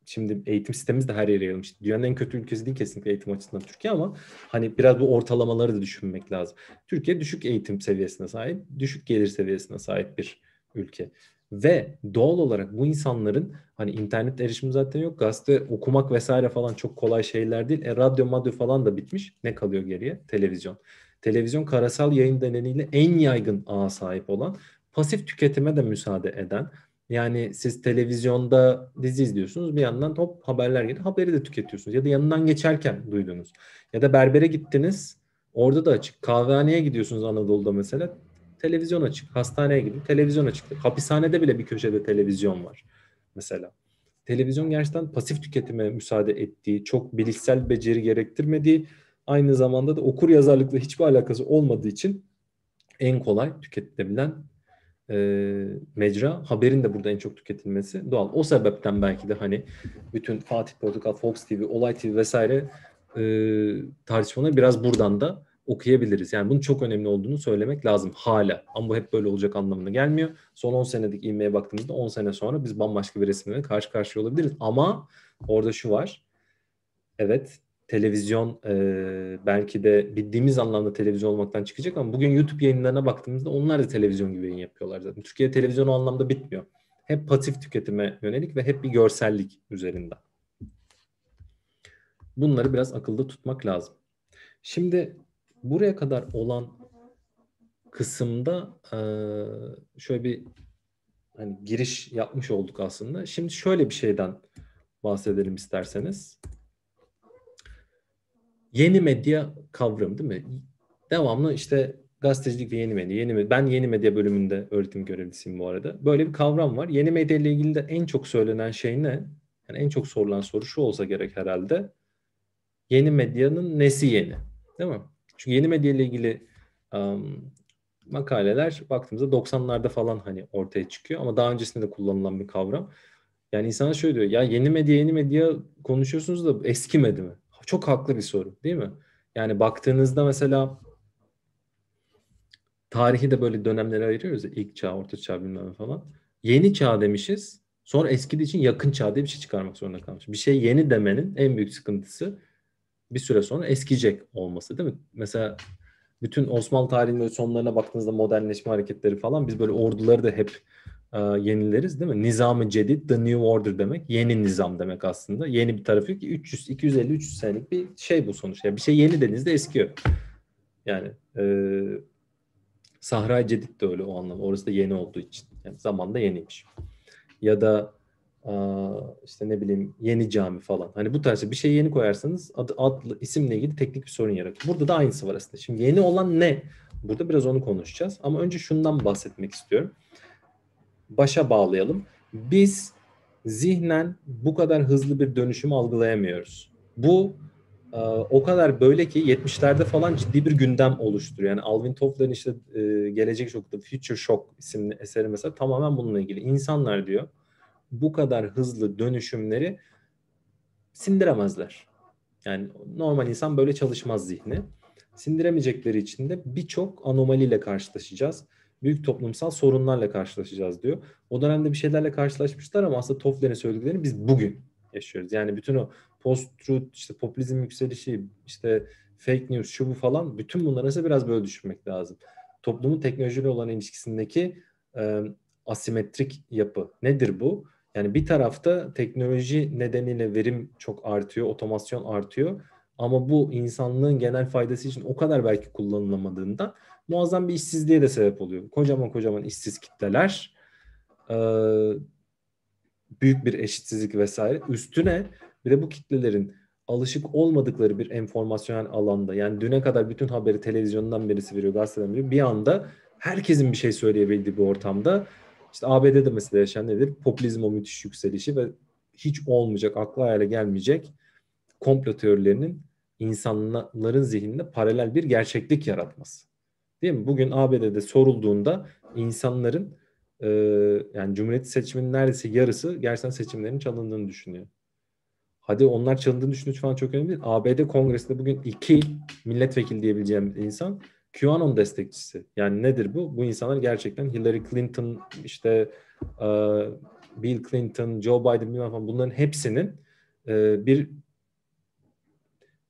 şimdi eğitim sistemimiz de her yere yayılmış. Dünyanın en kötü ülkesi değil kesinlikle eğitim açısından Türkiye ama hani biraz bu ortalamaları da düşünmek lazım. Türkiye düşük eğitim seviyesine sahip, düşük gelir seviyesine sahip bir ülke. Ve doğal olarak bu insanların hani internet erişimi zaten yok. Gazete okumak vesaire falan çok kolay şeyler değil. E, radyo madyo falan da bitmiş. Ne kalıyor geriye? Televizyon. Televizyon karasal yayın deneniyle en yaygın ağa sahip olan pasif tüketime de müsaade eden yani siz televizyonda dizi izliyorsunuz bir yandan hop haberler geliyor haberi de tüketiyorsunuz ya da yanından geçerken duydunuz ya da berbere gittiniz orada da açık kahvehaneye gidiyorsunuz Anadolu'da mesela televizyon açık. Hastaneye gidin televizyon açık. Hapishanede bile bir köşede televizyon var mesela. Televizyon gerçekten pasif tüketime müsaade ettiği, çok bilişsel beceri gerektirmediği, aynı zamanda da okur yazarlıkla hiçbir alakası olmadığı için en kolay tüketilebilen e, mecra. Haberin de burada en çok tüketilmesi doğal. O sebepten belki de hani bütün Fatih Portakal, Fox TV, Olay TV vesaire e, tartışmaları biraz buradan da okuyabiliriz. Yani bunun çok önemli olduğunu söylemek lazım hala. Ama bu hep böyle olacak anlamına gelmiyor. Son 10 senedik inmeye baktığımızda 10 sene sonra biz bambaşka bir resimle karşı karşıya olabiliriz. Ama orada şu var. Evet televizyon e, belki de bildiğimiz anlamda televizyon olmaktan çıkacak ama bugün YouTube yayınlarına baktığımızda onlar da televizyon gibi yayın yapıyorlar zaten. Türkiye televizyonu anlamda bitmiyor. Hep pasif tüketime yönelik ve hep bir görsellik üzerinden. Bunları biraz akılda tutmak lazım. Şimdi buraya kadar olan kısımda e, şöyle bir hani giriş yapmış olduk aslında. Şimdi şöyle bir şeyden bahsedelim isterseniz. Yeni medya kavramı değil mi? Devamlı işte gazetecilik ve yeni medya. Yeni, ben yeni medya bölümünde öğretim görevlisiyim bu arada. Böyle bir kavram var. Yeni medya ile ilgili de en çok söylenen şey ne? Yani en çok sorulan soru şu olsa gerek herhalde. Yeni medyanın nesi yeni? Değil mi? Çünkü yeni medya ile ilgili um, makaleler baktığımızda 90'larda falan hani ortaya çıkıyor ama daha öncesinde de kullanılan bir kavram. Yani insan şöyle diyor ya yeni medya yeni medya konuşuyorsunuz da eskimedi mi? Çok haklı bir soru değil mi? Yani baktığınızda mesela tarihi de böyle dönemlere ayırıyoruz ya ilk çağ, orta çağ bilmem falan. Yeni çağ demişiz. Sonra eskidiği için yakın çağ diye bir şey çıkarmak zorunda kalmış. Bir şey yeni demenin en büyük sıkıntısı bir süre sonra eskiyecek olması değil mi? Mesela bütün Osmanlı tarihinin sonlarına baktığınızda modernleşme hareketleri falan biz böyle orduları da hep e, yenileriz değil mi? Nizam-ı Cedid, The New Order demek. Yeni nizam demek aslında. Yeni bir tarafı ki 300, 250, 300 senelik bir şey bu sonuç. Yani bir şey yeni denizde eskiyor. Yani e, Sahra Cedid de öyle o anlamda. Orası da yeni olduğu için. Yani da yeniymiş. Ya da işte ne bileyim yeni cami falan. Hani bu tarz bir şey yeni koyarsanız adı, adlı isimle ilgili teknik bir sorun yaratır. Burada da aynısı var aslında. Şimdi yeni olan ne? Burada biraz onu konuşacağız. Ama önce şundan bahsetmek istiyorum. Başa bağlayalım. Biz zihnen bu kadar hızlı bir dönüşümü algılayamıyoruz. Bu o kadar böyle ki 70'lerde falan ciddi bir gündem oluşturuyor. Yani Alvin Toffler'in işte Gelecek Şok'ta Future Shock isimli eseri mesela tamamen bununla ilgili. İnsanlar diyor bu kadar hızlı dönüşümleri sindiremezler. Yani normal insan böyle çalışmaz zihni. Sindiremeyecekleri için de birçok anomaliyle karşılaşacağız. Büyük toplumsal sorunlarla karşılaşacağız diyor. O dönemde bir şeylerle karşılaşmışlar ama aslında Toffler'in söylediklerini biz bugün yaşıyoruz. Yani bütün o post-truth, işte popülizm yükselişi, işte fake news, şu bu falan bütün bunlara ise biraz böyle düşünmek lazım. Toplumun teknolojiyle olan ilişkisindeki e, asimetrik yapı nedir bu? Yani bir tarafta teknoloji nedeniyle verim çok artıyor, otomasyon artıyor. Ama bu insanlığın genel faydası için o kadar belki kullanılamadığında muazzam bir işsizliğe de sebep oluyor. Kocaman kocaman işsiz kitleler, büyük bir eşitsizlik vesaire. Üstüne bir de bu kitlelerin alışık olmadıkları bir enformasyonel alanda yani düne kadar bütün haberi televizyondan birisi veriyor, gazeteden veriyor. Bir anda herkesin bir şey söyleyebildiği bir ortamda işte ABD'de mesela yaşayan nedir? Popülizm o müthiş yükselişi ve hiç olmayacak, akla hayale gelmeyecek komplo teorilerinin insanların zihninde paralel bir gerçeklik yaratması. Değil mi? Bugün ABD'de sorulduğunda insanların e, yani Cumhuriyet seçiminin neredeyse yarısı gerçekten seçimlerin çalındığını düşünüyor. Hadi onlar çalındığını düşünüyor falan çok önemli değil. ABD Kongresi'nde bugün iki milletvekili diyebileceğim insan QAnon destekçisi. Yani nedir bu? Bu insanlar gerçekten Hillary Clinton, işte e, Bill Clinton, Joe Biden bilmem falan bunların hepsinin e, bir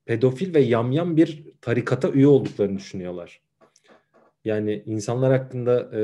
pedofil ve yamyam bir tarikata üye olduklarını düşünüyorlar. Yani insanlar hakkında e,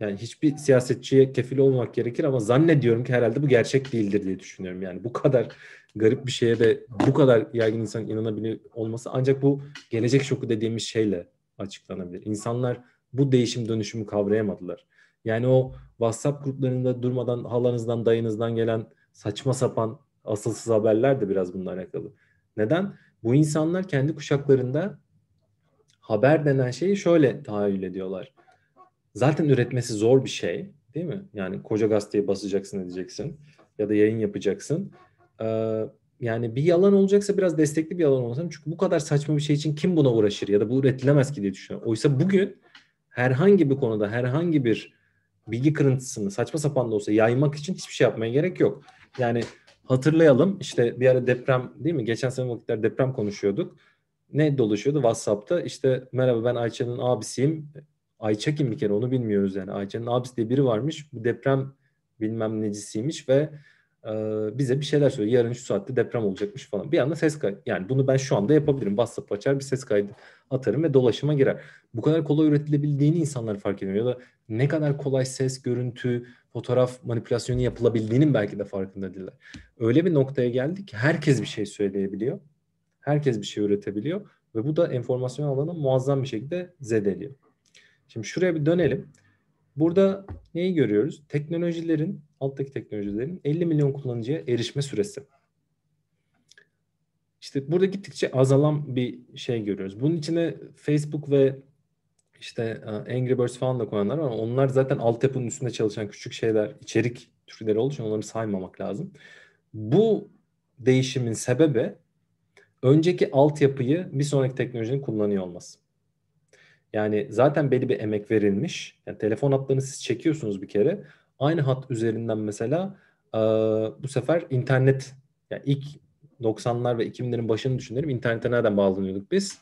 yani hiçbir siyasetçiye kefil olmak gerekir ama zannediyorum ki herhalde bu gerçek değildir diye düşünüyorum. Yani bu kadar garip bir şeye de bu kadar yaygın insan inanabiliyor olması ancak bu gelecek şoku dediğimiz şeyle açıklanabilir. İnsanlar bu değişim dönüşümü kavrayamadılar. Yani o WhatsApp gruplarında durmadan halanızdan, dayınızdan gelen saçma sapan asılsız haberler de biraz bununla alakalı. Neden? Bu insanlar kendi kuşaklarında haber denen şeyi şöyle tahayyül ediyorlar. Zaten üretmesi zor bir şey değil mi? Yani koca gazeteyi basacaksın edeceksin ya da yayın yapacaksın. Ee, yani bir yalan olacaksa biraz destekli bir yalan olmasın. Çünkü bu kadar saçma bir şey için kim buna uğraşır ya da bu üretilemez ki diye düşünüyorum. Oysa bugün herhangi bir konuda herhangi bir bilgi kırıntısını saçma sapan da olsa yaymak için hiçbir şey yapmaya gerek yok. Yani hatırlayalım işte bir ara deprem değil mi? Geçen sene vakitler deprem konuşuyorduk. Ne dolaşıyordu WhatsApp'ta? İşte merhaba ben Ayça'nın abisiyim. Ayça kim bir kere onu bilmiyoruz yani. Ayça'nın abisi diye biri varmış. Bu deprem bilmem necisiymiş ve ee, bize bir şeyler söylüyor. Yarın şu saatte deprem olacakmış falan. Bir anda ses kaydı. Yani bunu ben şu anda yapabilirim. WhatsApp açar bir ses kaydı atarım ve dolaşıma girer. Bu kadar kolay üretilebildiğini insanlar fark ediyor Ya da ne kadar kolay ses, görüntü, fotoğraf manipülasyonu yapılabildiğinin belki de farkında değiller. Öyle bir noktaya geldik ki herkes bir şey söyleyebiliyor. Herkes bir şey üretebiliyor. Ve bu da enformasyon alanı muazzam bir şekilde zedeliyor. Şimdi şuraya bir dönelim. Burada neyi görüyoruz? Teknolojilerin alttaki teknolojilerin 50 milyon kullanıcıya erişme süresi. İşte burada gittikçe azalan bir şey görüyoruz. Bunun içine Facebook ve işte e, Angry Birds falan da koyanlar var. Onlar zaten altyapının üstünde çalışan küçük şeyler, içerik türleri olduğu için onları saymamak lazım. Bu değişimin sebebi önceki altyapıyı bir sonraki teknolojinin kullanıyor olması. Yani zaten belli bir emek verilmiş. Yani telefon hatlarını siz çekiyorsunuz bir kere. Aynı hat üzerinden mesela e, bu sefer internet yani ilk 90'lar ve 2000'lerin başını düşünelim. İnternete nereden bağlanıyorduk biz?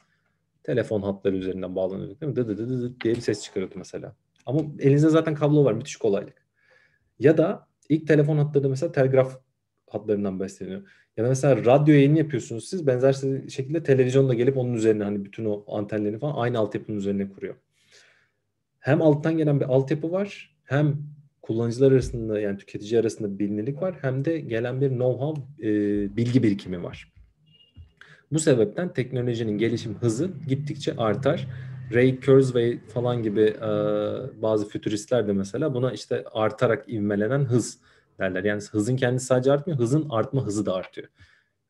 Telefon hatları üzerinden bağlanıyorduk değil mi? Dı dı dı dı diye bir ses çıkarıyordu mesela. Ama elinizde zaten kablo var. Müthiş kolaylık. Ya da ilk telefon hatları da mesela telgraf hatlarından besleniyor. Ya da mesela radyo yayını yapıyorsunuz siz. Benzer şekilde televizyon da gelip onun üzerine hani bütün o antenlerini falan aynı altyapının üzerine kuruyor. Hem alttan gelen bir altyapı var hem kullanıcılar arasında yani tüketici arasında bilinirlik var hem de gelen bir know-how e, bilgi birikimi var. Bu sebepten teknolojinin gelişim hızı gittikçe artar. Ray Kurzweil falan gibi e, bazı fütüristler de mesela buna işte artarak ivmelenen hız derler. Yani hızın kendisi sadece artmıyor, hızın artma hızı da artıyor.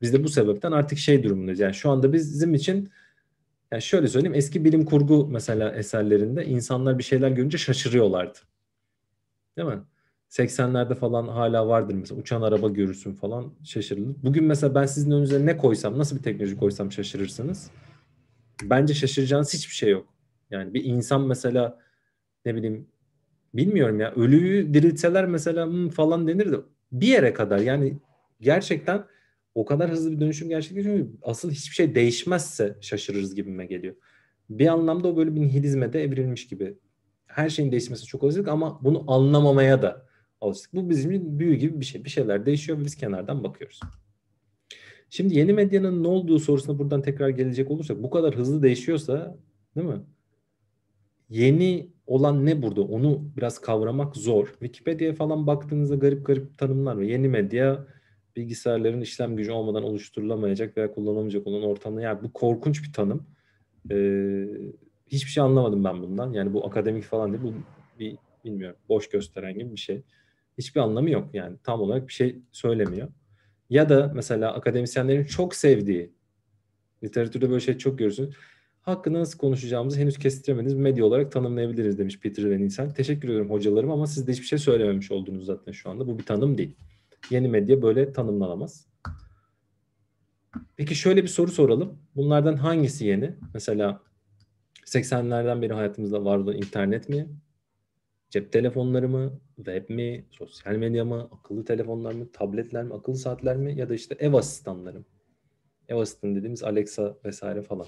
Biz de bu sebepten artık şey durumundayız. Yani şu anda bizim için yani şöyle söyleyeyim eski bilim kurgu mesela eserlerinde insanlar bir şeyler görünce şaşırıyorlardı. Değil mi? 80'lerde falan hala vardır mesela uçan araba görürsün falan şaşırılır. Bugün mesela ben sizin önünüze ne koysam, nasıl bir teknoloji koysam şaşırırsınız. Bence şaşıracağınız hiçbir şey yok. Yani bir insan mesela ne bileyim bilmiyorum ya ölüyü diriltseler mesela hmm, falan denir de bir yere kadar yani gerçekten o kadar hızlı bir dönüşüm gerçekleşiyor ki asıl hiçbir şey değişmezse şaşırırız gibime geliyor. Bir anlamda o böyle bir nihilizme de evrilmiş gibi her şeyin değişmesi çok alıştık ama bunu anlamamaya da alıştık. Bu bizim için büyü gibi bir şey. Bir şeyler değişiyor ve biz kenardan bakıyoruz. Şimdi yeni medyanın ne olduğu sorusuna buradan tekrar gelecek olursak bu kadar hızlı değişiyorsa değil mi? Yeni olan ne burada onu biraz kavramak zor. Wikipedia'ya falan baktığınızda garip garip tanımlar ve Yeni medya bilgisayarların işlem gücü olmadan oluşturulamayacak veya kullanılamayacak olan ortamda. Yani bu korkunç bir tanım. Ee, hiçbir şey anlamadım ben bundan. Yani bu akademik falan değil. Bu bir bilmiyorum boş gösteren gibi bir şey. Hiçbir anlamı yok yani tam olarak bir şey söylemiyor. Ya da mesela akademisyenlerin çok sevdiği literatürde böyle şey çok görürsün Hakkında nasıl konuşacağımızı henüz kestiremediğiniz medya olarak tanımlayabiliriz demiş Peter Van Teşekkür ediyorum hocalarım ama siz de hiçbir şey söylememiş oldunuz zaten şu anda. Bu bir tanım değil. Yeni medya böyle tanımlanamaz. Peki şöyle bir soru soralım. Bunlardan hangisi yeni? Mesela 80'lerden beri hayatımızda var olan internet mi? Cep telefonları mı? Web mi? Sosyal medya mı? Akıllı telefonlar mı? Tabletler mi? Akıllı saatler mi? Ya da işte ev asistanları mı? Ev asistan dediğimiz Alexa vesaire falan.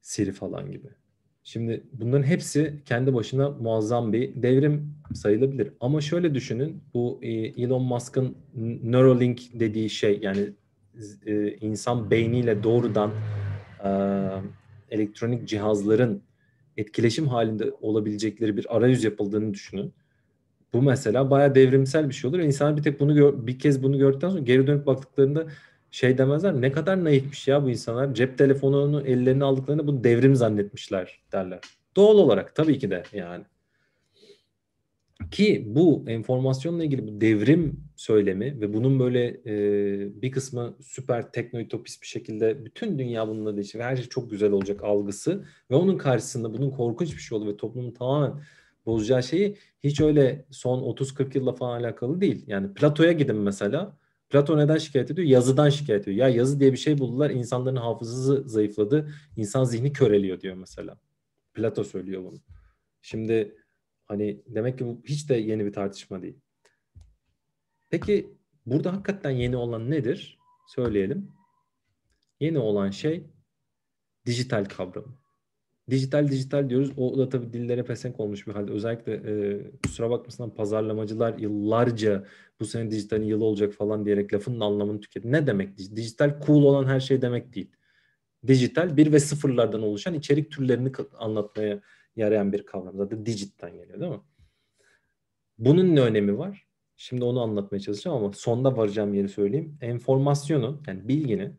Siri falan gibi. Şimdi bunların hepsi kendi başına muazzam bir devrim sayılabilir. Ama şöyle düşünün bu e, Elon Musk'ın Neuralink dediği şey yani e, insan beyniyle doğrudan elektronik cihazların etkileşim halinde olabilecekleri bir arayüz yapıldığını düşünün. Bu mesela bayağı devrimsel bir şey olur. İnsanlar bir tek bunu gör, bir kez bunu gördükten sonra geri dönüp baktıklarında şey demezler. Ne kadar naifmiş ya bu insanlar. Cep telefonunu ellerine aldıklarında bu devrim zannetmişler derler. Doğal olarak tabii ki de yani. Ki bu enformasyonla ilgili bu devrim söylemi ve bunun böyle e, bir kısmı süper teknoitopist bir şekilde bütün dünya bununla değişir ve her şey çok güzel olacak algısı ve onun karşısında bunun korkunç bir şey oldu ve toplumun tamamen bozacağı şeyi hiç öyle son 30-40 yılla falan alakalı değil. Yani Plato'ya gidin mesela. Plato neden şikayet ediyor? Yazıdan şikayet ediyor. Ya yazı diye bir şey buldular. insanların hafızası zayıfladı. İnsan zihni köreliyor diyor mesela. Plato söylüyor bunu. Şimdi Hani demek ki bu hiç de yeni bir tartışma değil. Peki burada hakikaten yeni olan nedir? Söyleyelim. Yeni olan şey dijital kavramı. Dijital dijital diyoruz. O da tabii dillere pesenk olmuş bir halde. Özellikle e, kusura bakmasın pazarlamacılar yıllarca bu sene dijitalin yılı olacak falan diyerek lafın anlamını tüketti. Ne demek? Dijital cool olan her şey demek değil. Dijital bir ve sıfırlardan oluşan içerik türlerini anlatmaya yarayan bir kavram. Zaten digit'ten geliyor değil mi? Bunun ne önemi var? Şimdi onu anlatmaya çalışacağım ama sonda varacağım yeri söyleyeyim. Enformasyonun yani bilginin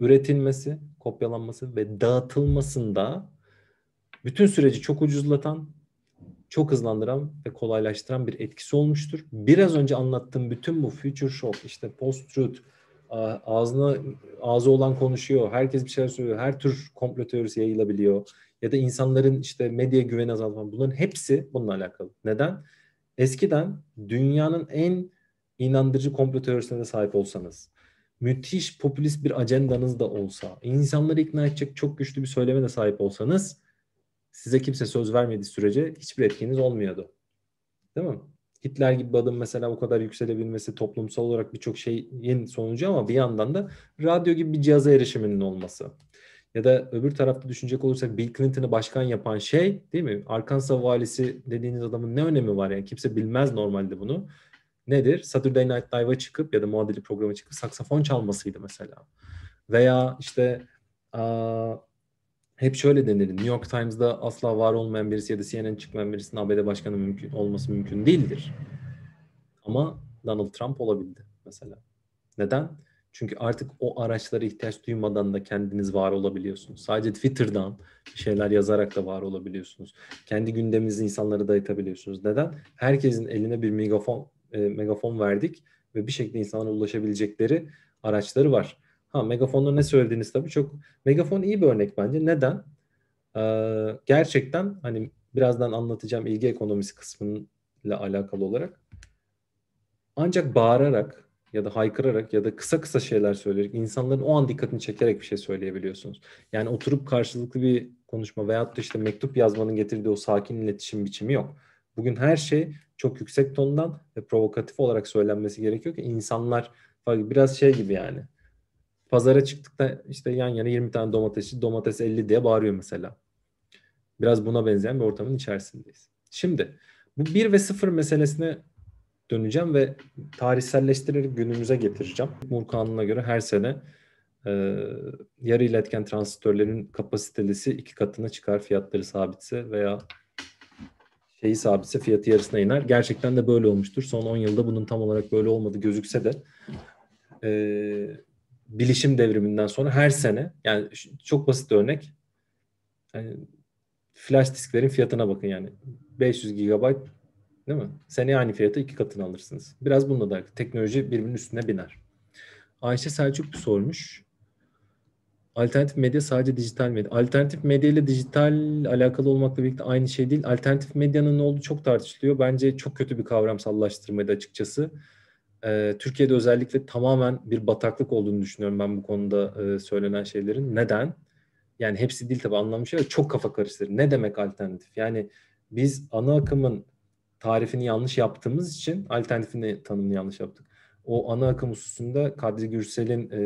üretilmesi, kopyalanması ve dağıtılmasında bütün süreci çok ucuzlatan, çok hızlandıran ve kolaylaştıran bir etkisi olmuştur. Biraz önce anlattığım bütün bu future shock, işte post truth, ağzına ağzı olan konuşuyor, herkes bir şeyler söylüyor, her tür komplo teorisi yayılabiliyor ya da insanların işte medya güveni azaltma bunların hepsi bununla alakalı. Neden? Eskiden dünyanın en inandırıcı komplo teorisine de sahip olsanız, müthiş popülist bir ajandanız da olsa, insanları ikna edecek çok güçlü bir söyleme de sahip olsanız size kimse söz vermediği sürece hiçbir etkiniz olmuyordu. Değil mi? Hitler gibi bir adam mesela o kadar yükselebilmesi toplumsal olarak birçok şeyin sonucu ama bir yandan da radyo gibi bir cihaza erişiminin olması. Ya da öbür tarafta düşünecek olursak Bill Clinton'ı başkan yapan şey değil mi? Arkansas valisi dediğiniz adamın ne önemi var yani? Kimse bilmez normalde bunu. Nedir? Saturday Night Live'a çıkıp ya da muadili programa çıkıp saksafon çalmasıydı mesela. Veya işte aa, hep şöyle denir. New York Times'da asla var olmayan birisi ya da CNN çıkmayan birisinin ABD başkanı mümkün, olması mümkün değildir. Ama Donald Trump olabildi mesela. Neden? Çünkü artık o araçlara ihtiyaç duymadan da kendiniz var olabiliyorsunuz. Sadece Twitter'dan şeyler yazarak da var olabiliyorsunuz. Kendi gündeminizi insanlara dayatabiliyorsunuz. Neden? Herkesin eline bir megafon e, megafon verdik ve bir şekilde insanlara ulaşabilecekleri araçları var. Ha megafonda ne söylediğiniz tabii çok megafon iyi bir örnek bence. Neden? Ee, gerçekten hani birazdan anlatacağım ilgi ekonomisi kısmıyla alakalı olarak ancak bağırarak ya da haykırarak ya da kısa kısa şeyler söyleyerek insanların o an dikkatini çekerek bir şey söyleyebiliyorsunuz. Yani oturup karşılıklı bir konuşma veyahut da işte mektup yazmanın getirdiği o sakin iletişim biçimi yok. Bugün her şey çok yüksek tondan ve provokatif olarak söylenmesi gerekiyor ki insanlar biraz şey gibi yani. Pazara çıktıkta işte yan yana 20 tane domatesi, domates 50 diye bağırıyor mesela. Biraz buna benzeyen bir ortamın içerisindeyiz. Şimdi bu 1 ve 0 meselesine döneceğim ve tarihselleştirerek günümüze getireceğim. Mur Kanunu'na göre her sene e, yarı iletken transistörlerin kapasitelisi iki katına çıkar fiyatları sabitse veya şeyi sabitse fiyatı yarısına iner. Gerçekten de böyle olmuştur. Son 10 yılda bunun tam olarak böyle olmadı gözükse de e, bilişim devriminden sonra her sene yani çok basit örnek yani flash disklerin fiyatına bakın yani 500 GB Değil mi? Seneye aynı fiyata iki katını alırsınız. Biraz bunda da teknoloji birbirinin üstüne biner. Ayşe Selçuk sormuş. Alternatif medya sadece dijital medya. Alternatif medya ile dijital alakalı olmakla birlikte aynı şey değil. Alternatif medyanın ne olduğu çok tartışılıyor. Bence çok kötü bir kavramsallaştırmaydı açıkçası. Ee, Türkiye'de özellikle tamamen bir bataklık olduğunu düşünüyorum ben bu konuda e, söylenen şeylerin. Neden? Yani hepsi değil tabii anlamış şey çok kafa karıştırır. Ne demek alternatif? Yani biz ana akımın tarifini yanlış yaptığımız için alternatifini tanımını yanlış yaptık. O ana akım hususunda Kadri Gürsel'in e,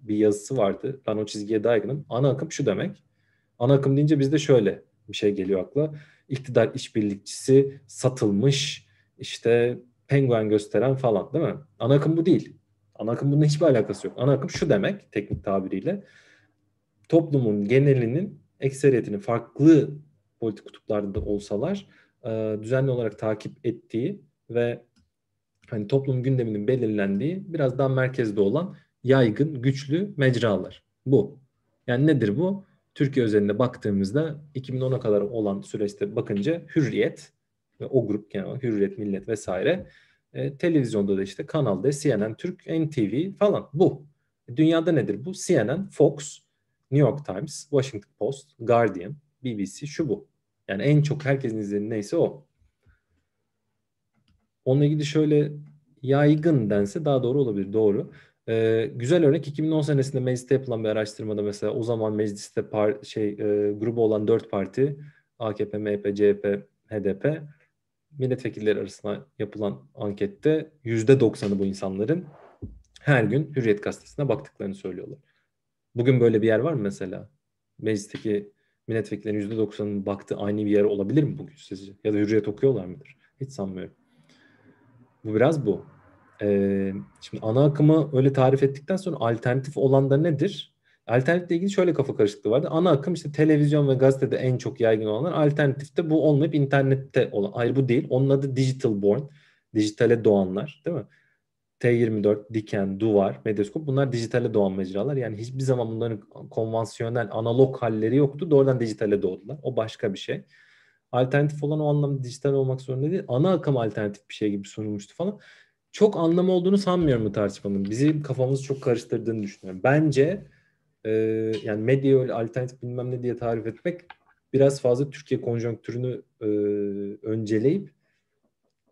bir yazısı vardı. Ben o çizgiye daha yakınım. Ana akım şu demek. Ana akım deyince bizde şöyle bir şey geliyor akla. İktidar işbirlikçisi satılmış işte penguen gösteren falan değil mi? Ana akım bu değil. Ana akım bununla hiçbir alakası yok. Ana akım şu demek teknik tabiriyle. Toplumun genelinin ekseriyetini farklı politik kutuplarında olsalar e, düzenli olarak takip ettiği ve hani toplum gündeminin belirlendiği biraz daha merkezde olan yaygın, güçlü mecralar. Bu. Yani nedir bu? Türkiye özelinde baktığımızda 2010'a kadar olan süreçte bakınca Hürriyet ve o grup yani Hürriyet, Millet vesaire e, televizyonda da işte kanalda CNN Türk, NTV falan bu. Dünyada nedir bu? CNN, Fox, New York Times, Washington Post, Guardian, BBC şu bu. Yani en çok herkesin izlediği neyse o. Onunla ilgili şöyle yaygın dense daha doğru olabilir. Doğru. Ee, güzel örnek 2010 senesinde mecliste yapılan bir araştırmada mesela o zaman mecliste par şey e, grubu olan dört parti AKP, MHP, CHP, HDP milletvekilleri arasında yapılan ankette yüzde doksanı bu insanların her gün Hürriyet gazetesine baktıklarını söylüyorlar. Bugün böyle bir yer var mı mesela? Meclisteki milletvekillerinin %90'ının baktığı aynı bir yer olabilir mi bugün sizce? Ya da hürriyet okuyorlar mıdır? Hiç sanmıyorum. Bu biraz bu. Ee, şimdi ana akımı öyle tarif ettikten sonra alternatif olan da nedir? Alternatifle ilgili şöyle kafa karışıklığı vardı. Ana akım işte televizyon ve gazetede en çok yaygın olanlar. Alternatifte bu olmayıp internette olan. Hayır bu değil. Onun adı digital born. Dijitale doğanlar değil mi? T24, Diken, Duvar, Medyascope bunlar dijitale doğan mecralar. Yani hiçbir zaman bunların konvansiyonel, analog halleri yoktu. Doğrudan dijitale doğdular. O başka bir şey. Alternatif olan o anlamda dijital olmak zorunda değil. Ana akım alternatif bir şey gibi sunulmuştu falan. Çok anlamı olduğunu sanmıyorum bu tartışmanın. Bizi kafamızı çok karıştırdığını düşünüyorum. Bence e, yani medya öyle alternatif bilmem ne diye tarif etmek biraz fazla Türkiye konjonktürünü e, önceleyip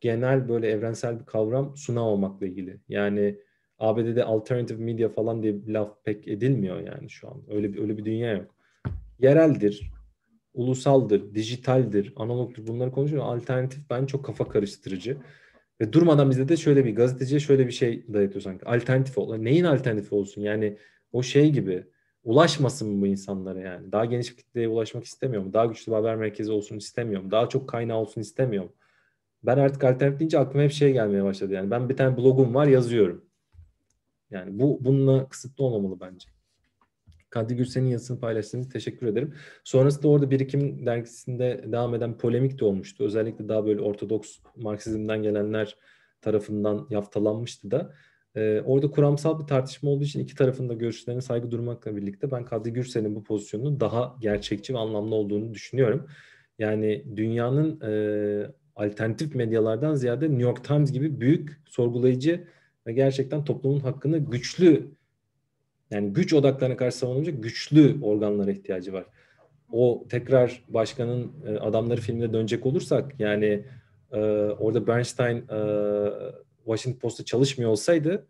genel böyle evrensel bir kavram suna sunamamakla ilgili. Yani ABD'de alternative media falan diye bir laf pek edilmiyor yani şu an. Öyle bir öyle bir dünya yok. Yereldir, ulusaldır, dijitaldir, analogdur bunları konuşuyor. Alternatif ben çok kafa karıştırıcı. Ve durmadan bizde de şöyle bir gazeteciye şöyle bir şey dayatıyor sanki. Alternatif ol. Neyin alternatifi olsun? Yani o şey gibi ulaşmasın mı bu insanlara yani? Daha geniş bir kitleye ulaşmak istemiyor mu? Daha güçlü bir haber merkezi olsun istemiyor mu? Daha çok kaynağı olsun istemiyor mu? ben artık alternatif deyince aklıma hep şey gelmeye başladı. Yani ben bir tane blogum var yazıyorum. Yani bu bununla kısıtlı olmamalı bence. Kadri Gülsen'in yazısını paylaştığınız için teşekkür ederim. Sonrasında orada Birikim dergisinde devam eden polemik de olmuştu. Özellikle daha böyle ortodoks Marksizmden gelenler tarafından yaftalanmıştı da. Ee, orada kuramsal bir tartışma olduğu için iki tarafın da görüşlerine saygı durmakla birlikte ben Kadri Gürsel'in bu pozisyonunun daha gerçekçi ve anlamlı olduğunu düşünüyorum. Yani dünyanın e, alternatif medyalardan ziyade New York Times gibi büyük sorgulayıcı ve gerçekten toplumun hakkını güçlü yani güç odaklarına karşı savunulacak güçlü organlara ihtiyacı var. O tekrar başkanın e, adamları filmine dönecek olursak yani e, orada Bernstein e, Washington Post'ta çalışmıyor olsaydı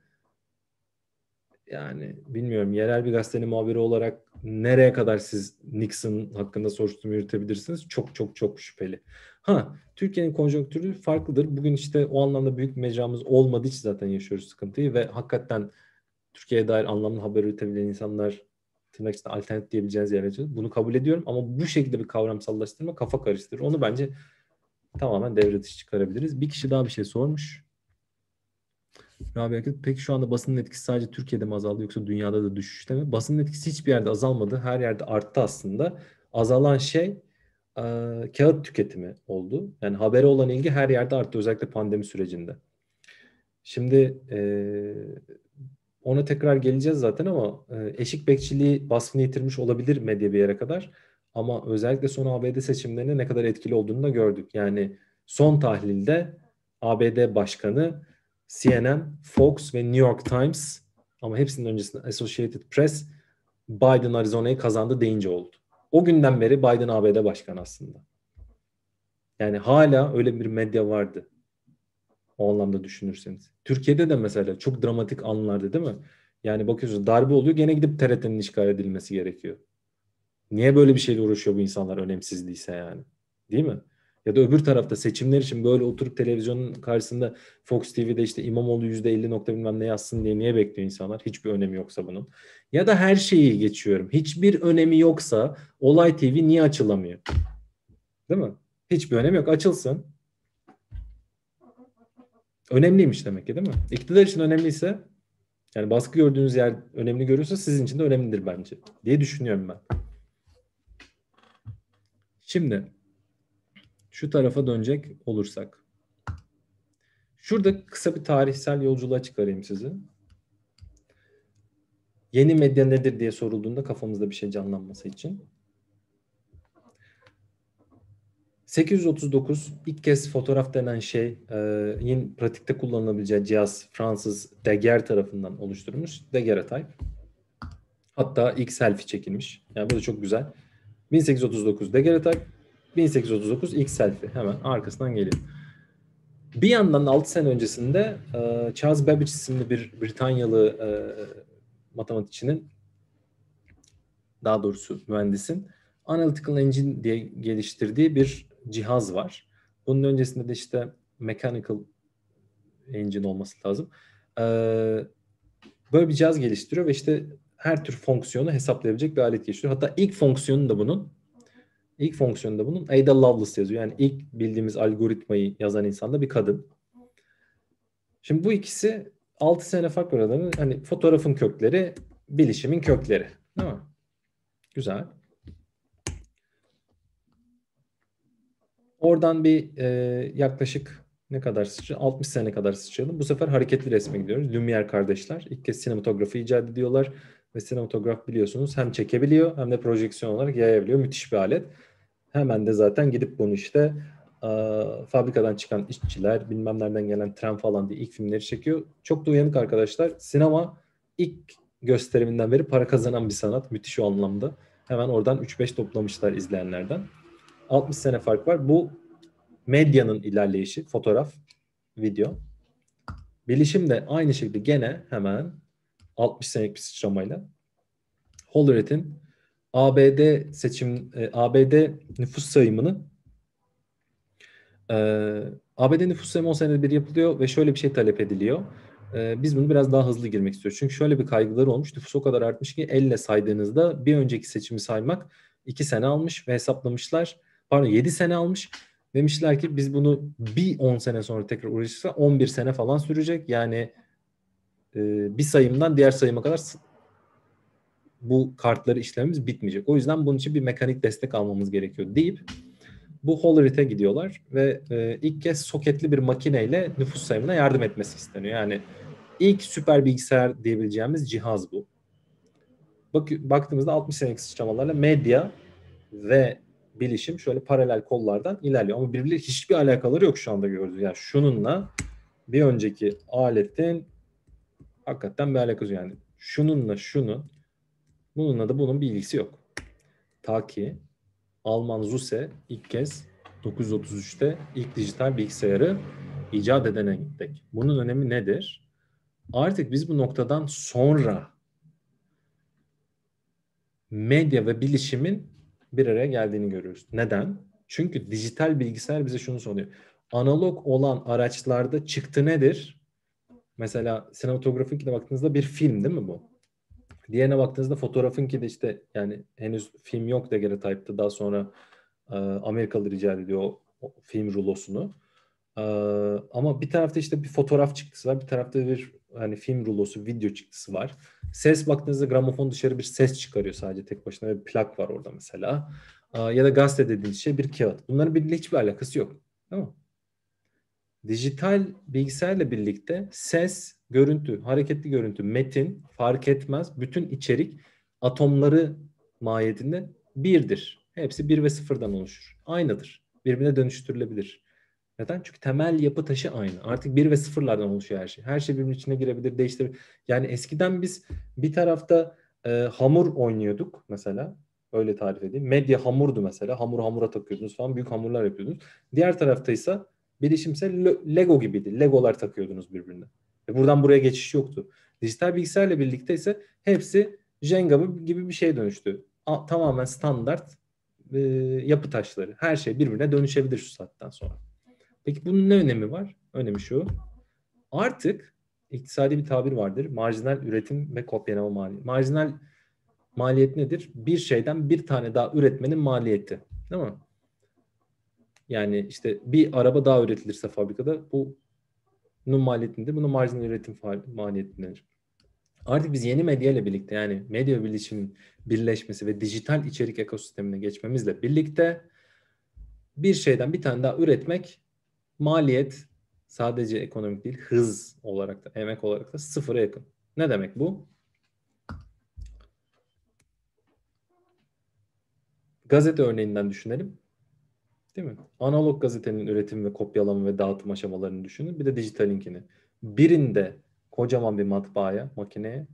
yani bilmiyorum yerel bir gazetenin muhabiri olarak nereye kadar siz Nixon hakkında soruşturma yürütebilirsiniz? Çok çok çok şüpheli. Ha Türkiye'nin konjonktürü farklıdır. Bugün işte o anlamda büyük mecramız olmadığı için zaten yaşıyoruz sıkıntıyı ve hakikaten Türkiye'ye dair anlamlı haber üretebilen insanlar tırnak içinde alternatif diyebileceğiniz yerler bunu kabul ediyorum ama bu şekilde bir kavramsallaştırma kafa karıştırır. Onu bence tamamen devre dışı çıkarabiliriz. Bir kişi daha bir şey sormuş. Rabia Akgül, peki şu anda basının etkisi sadece Türkiye'de mi azaldı yoksa dünyada da düşüşte mi? Basının etkisi hiçbir yerde azalmadı. Her yerde arttı aslında. Azalan şey e, kağıt tüketimi oldu. Yani habere olan ilgi her yerde arttı özellikle pandemi sürecinde. Şimdi e, ona tekrar geleceğiz zaten ama e, eşik bekçiliği baskını yitirmiş olabilir medya bir yere kadar. Ama özellikle son ABD seçimlerine ne kadar etkili olduğunu da gördük. Yani son tahlilde ABD başkanı CNN, Fox ve New York Times ama hepsinin öncesinde Associated Press Biden Arizona'yı kazandı deyince oldu. O günden beri Biden ABD başkanı aslında. Yani hala öyle bir medya vardı. O anlamda düşünürseniz. Türkiye'de de mesela çok dramatik anlardı, değil mi? Yani bakıyorsunuz darbe oluyor gene gidip TRT'nin işgal edilmesi gerekiyor. Niye böyle bir şeyle uğraşıyor bu insanlar önemsizdiyse yani? Değil mi? Ya da öbür tarafta seçimler için böyle oturup televizyonun karşısında Fox TV'de işte İmamoğlu %50 nokta bilmem ne yazsın diye niye bekliyor insanlar? Hiçbir önemi yoksa bunun. Ya da her şeyi geçiyorum. Hiçbir önemi yoksa Olay TV niye açılamıyor? Değil mi? Hiçbir önemi yok. Açılsın. Önemliymiş demek ki değil mi? İktidar için önemliyse yani baskı gördüğünüz yer önemli görüyorsa sizin için de önemlidir bence diye düşünüyorum ben. Şimdi şu tarafa dönecek olursak. Şurada kısa bir tarihsel yolculuğa çıkarayım sizi. Yeni medya nedir diye sorulduğunda kafamızda bir şey canlanması için. 839 ilk kez fotoğraf denen şey e, yine pratikte kullanılabileceği cihaz Fransız Daguerre tarafından oluşturulmuş. Daguerre type. Hatta ilk selfie çekilmiş. Yani bu da çok güzel. 1839 Daguerre type. 1839 ilk selfie hemen arkasından geliyor. Bir yandan 6 sene öncesinde e, Charles Babbage isimli bir Britanyalı e, matematikçinin daha doğrusu mühendisin Analytical Engine diye geliştirdiği bir cihaz var. Bunun öncesinde de işte Mechanical Engine olması lazım. E, böyle bir cihaz geliştiriyor ve işte her tür fonksiyonu hesaplayabilecek bir alet geliştiriyor. Hatta ilk fonksiyonu da bunun ilk fonksiyonunda bunun Ada Lovelace yazıyor. Yani ilk bildiğimiz algoritmayı yazan insan da bir kadın. Şimdi bu ikisi 6 sene fark var Hani fotoğrafın kökleri, bilişimin kökleri. Değil mi? Güzel. Oradan bir e, yaklaşık ne kadar sıçrayalım? 60 sene kadar sıçrayalım. Bu sefer hareketli resme gidiyoruz. Lumière kardeşler. ilk kez sinematografi icat ediyorlar. Ve sinematograf biliyorsunuz hem çekebiliyor hem de projeksiyon olarak yayabiliyor. Müthiş bir alet. Hemen de zaten gidip bunu işte e, fabrikadan çıkan işçiler, bilmem nereden gelen tren falan diye ilk filmleri çekiyor. Çok da uyanık arkadaşlar. Sinema ilk gösteriminden beri para kazanan bir sanat. Müthiş o anlamda. Hemen oradan 3-5 toplamışlar izleyenlerden. 60 sene fark var. Bu medyanın ilerleyişi, fotoğraf, video. Bilişim de aynı şekilde gene hemen 60 senelik bir sıçramayla Hollerith'in ABD seçim e, ABD nüfus sayımını e, ABD nüfus sayımı 10 senede bir yapılıyor ve şöyle bir şey talep ediliyor. E, biz bunu biraz daha hızlı girmek istiyoruz. Çünkü şöyle bir kaygıları olmuş. Nüfus o kadar artmış ki elle saydığınızda bir önceki seçimi saymak 2 sene almış ve hesaplamışlar. Pardon 7 sene almış. Demişler ki biz bunu bir 10 sene sonra tekrar uğraşırsa 11 sene falan sürecek. Yani bir sayımdan diğer sayıma kadar bu kartları işlemimiz bitmeyecek. O yüzden bunun için bir mekanik destek almamız gerekiyor deyip bu Hollerith'e gidiyorlar ve e, ilk kez soketli bir makineyle nüfus sayımına yardım etmesi isteniyor. Yani ilk süper bilgisayar diyebileceğimiz cihaz bu. Bak, baktığımızda 60 senelik sıçramalarla medya ve bilişim şöyle paralel kollardan ilerliyor. Ama birbirleri hiçbir alakaları yok şu anda gördüğünüz. Yani şununla bir önceki aletin hakikaten bir alakası yani. Şununla şunu Bununla da bunun bir ilgisi yok. Ta ki Alman Zuse ilk kez 933'te ilk dijital bilgisayarı icat edene gittik. Bunun önemi nedir? Artık biz bu noktadan sonra medya ve bilişimin bir araya geldiğini görüyoruz. Neden? Çünkü dijital bilgisayar bize şunu soruyor. Analog olan araçlarda çıktı nedir? Mesela sinematografik de baktığınızda bir film değil mi bu? Diğerine baktığınızda fotoğrafın ki de işte yani henüz film yok type'da daha sonra e, Amerikalı rica ediyor o, o film rulosunu. E, ama bir tarafta işte bir fotoğraf çıktısı var. Bir tarafta bir hani film rulosu, video çıktısı var. Ses baktığınızda gramofon dışarı bir ses çıkarıyor sadece tek başına bir plak var orada mesela. E, ya da gazete dediğiniz şey bir kağıt. Bunların birbiriyle hiçbir alakası yok. Değil mi? dijital bilgisayarla birlikte ses, görüntü, hareketli görüntü, metin fark etmez. Bütün içerik atomları mahiyetinde birdir. Hepsi bir ve sıfırdan oluşur. Aynıdır. Birbirine dönüştürülebilir. Neden? Çünkü temel yapı taşı aynı. Artık bir ve sıfırlardan oluşuyor her şey. Her şey birbirinin içine girebilir, değiştirebilir. Yani eskiden biz bir tarafta e, hamur oynuyorduk mesela. Öyle tarif edeyim. Medya hamurdu mesela. Hamur hamura takıyordunuz falan. Büyük hamurlar yapıyordunuz. Diğer tarafta ise bilişimse Lego gibiydi. Legolar takıyordunuz birbirine. E buradan buraya geçiş yoktu. Dijital bilgisayarla birlikte ise hepsi Jenga gibi bir şey dönüştü. A, tamamen standart e, yapı taşları. Her şey birbirine dönüşebilir şu saatten sonra. Peki bunun ne önemi var? Önemi şu. Artık iktisadi bir tabir vardır. Marjinal üretim ve kopyalama maliyeti. Marjinal maliyet nedir? Bir şeyden bir tane daha üretmenin maliyeti. Değil mi? Yani işte bir araba daha üretilirse fabrikada bu bunun maliyetinde, bunun marjinal üretim maliyetindenir. Artık biz yeni medya ile birlikte yani medya bilişim birleşmesi ve dijital içerik ekosistemine geçmemizle birlikte bir şeyden bir tane daha üretmek maliyet sadece ekonomik değil hız olarak da emek olarak da sıfıra yakın. Ne demek bu? Gazete örneğinden düşünelim. Değil mi? Analog gazetenin üretim ve kopyalama ve dağıtım aşamalarını düşünün. Bir de dijitalinkini. Birinde kocaman bir matbaaya, makineye,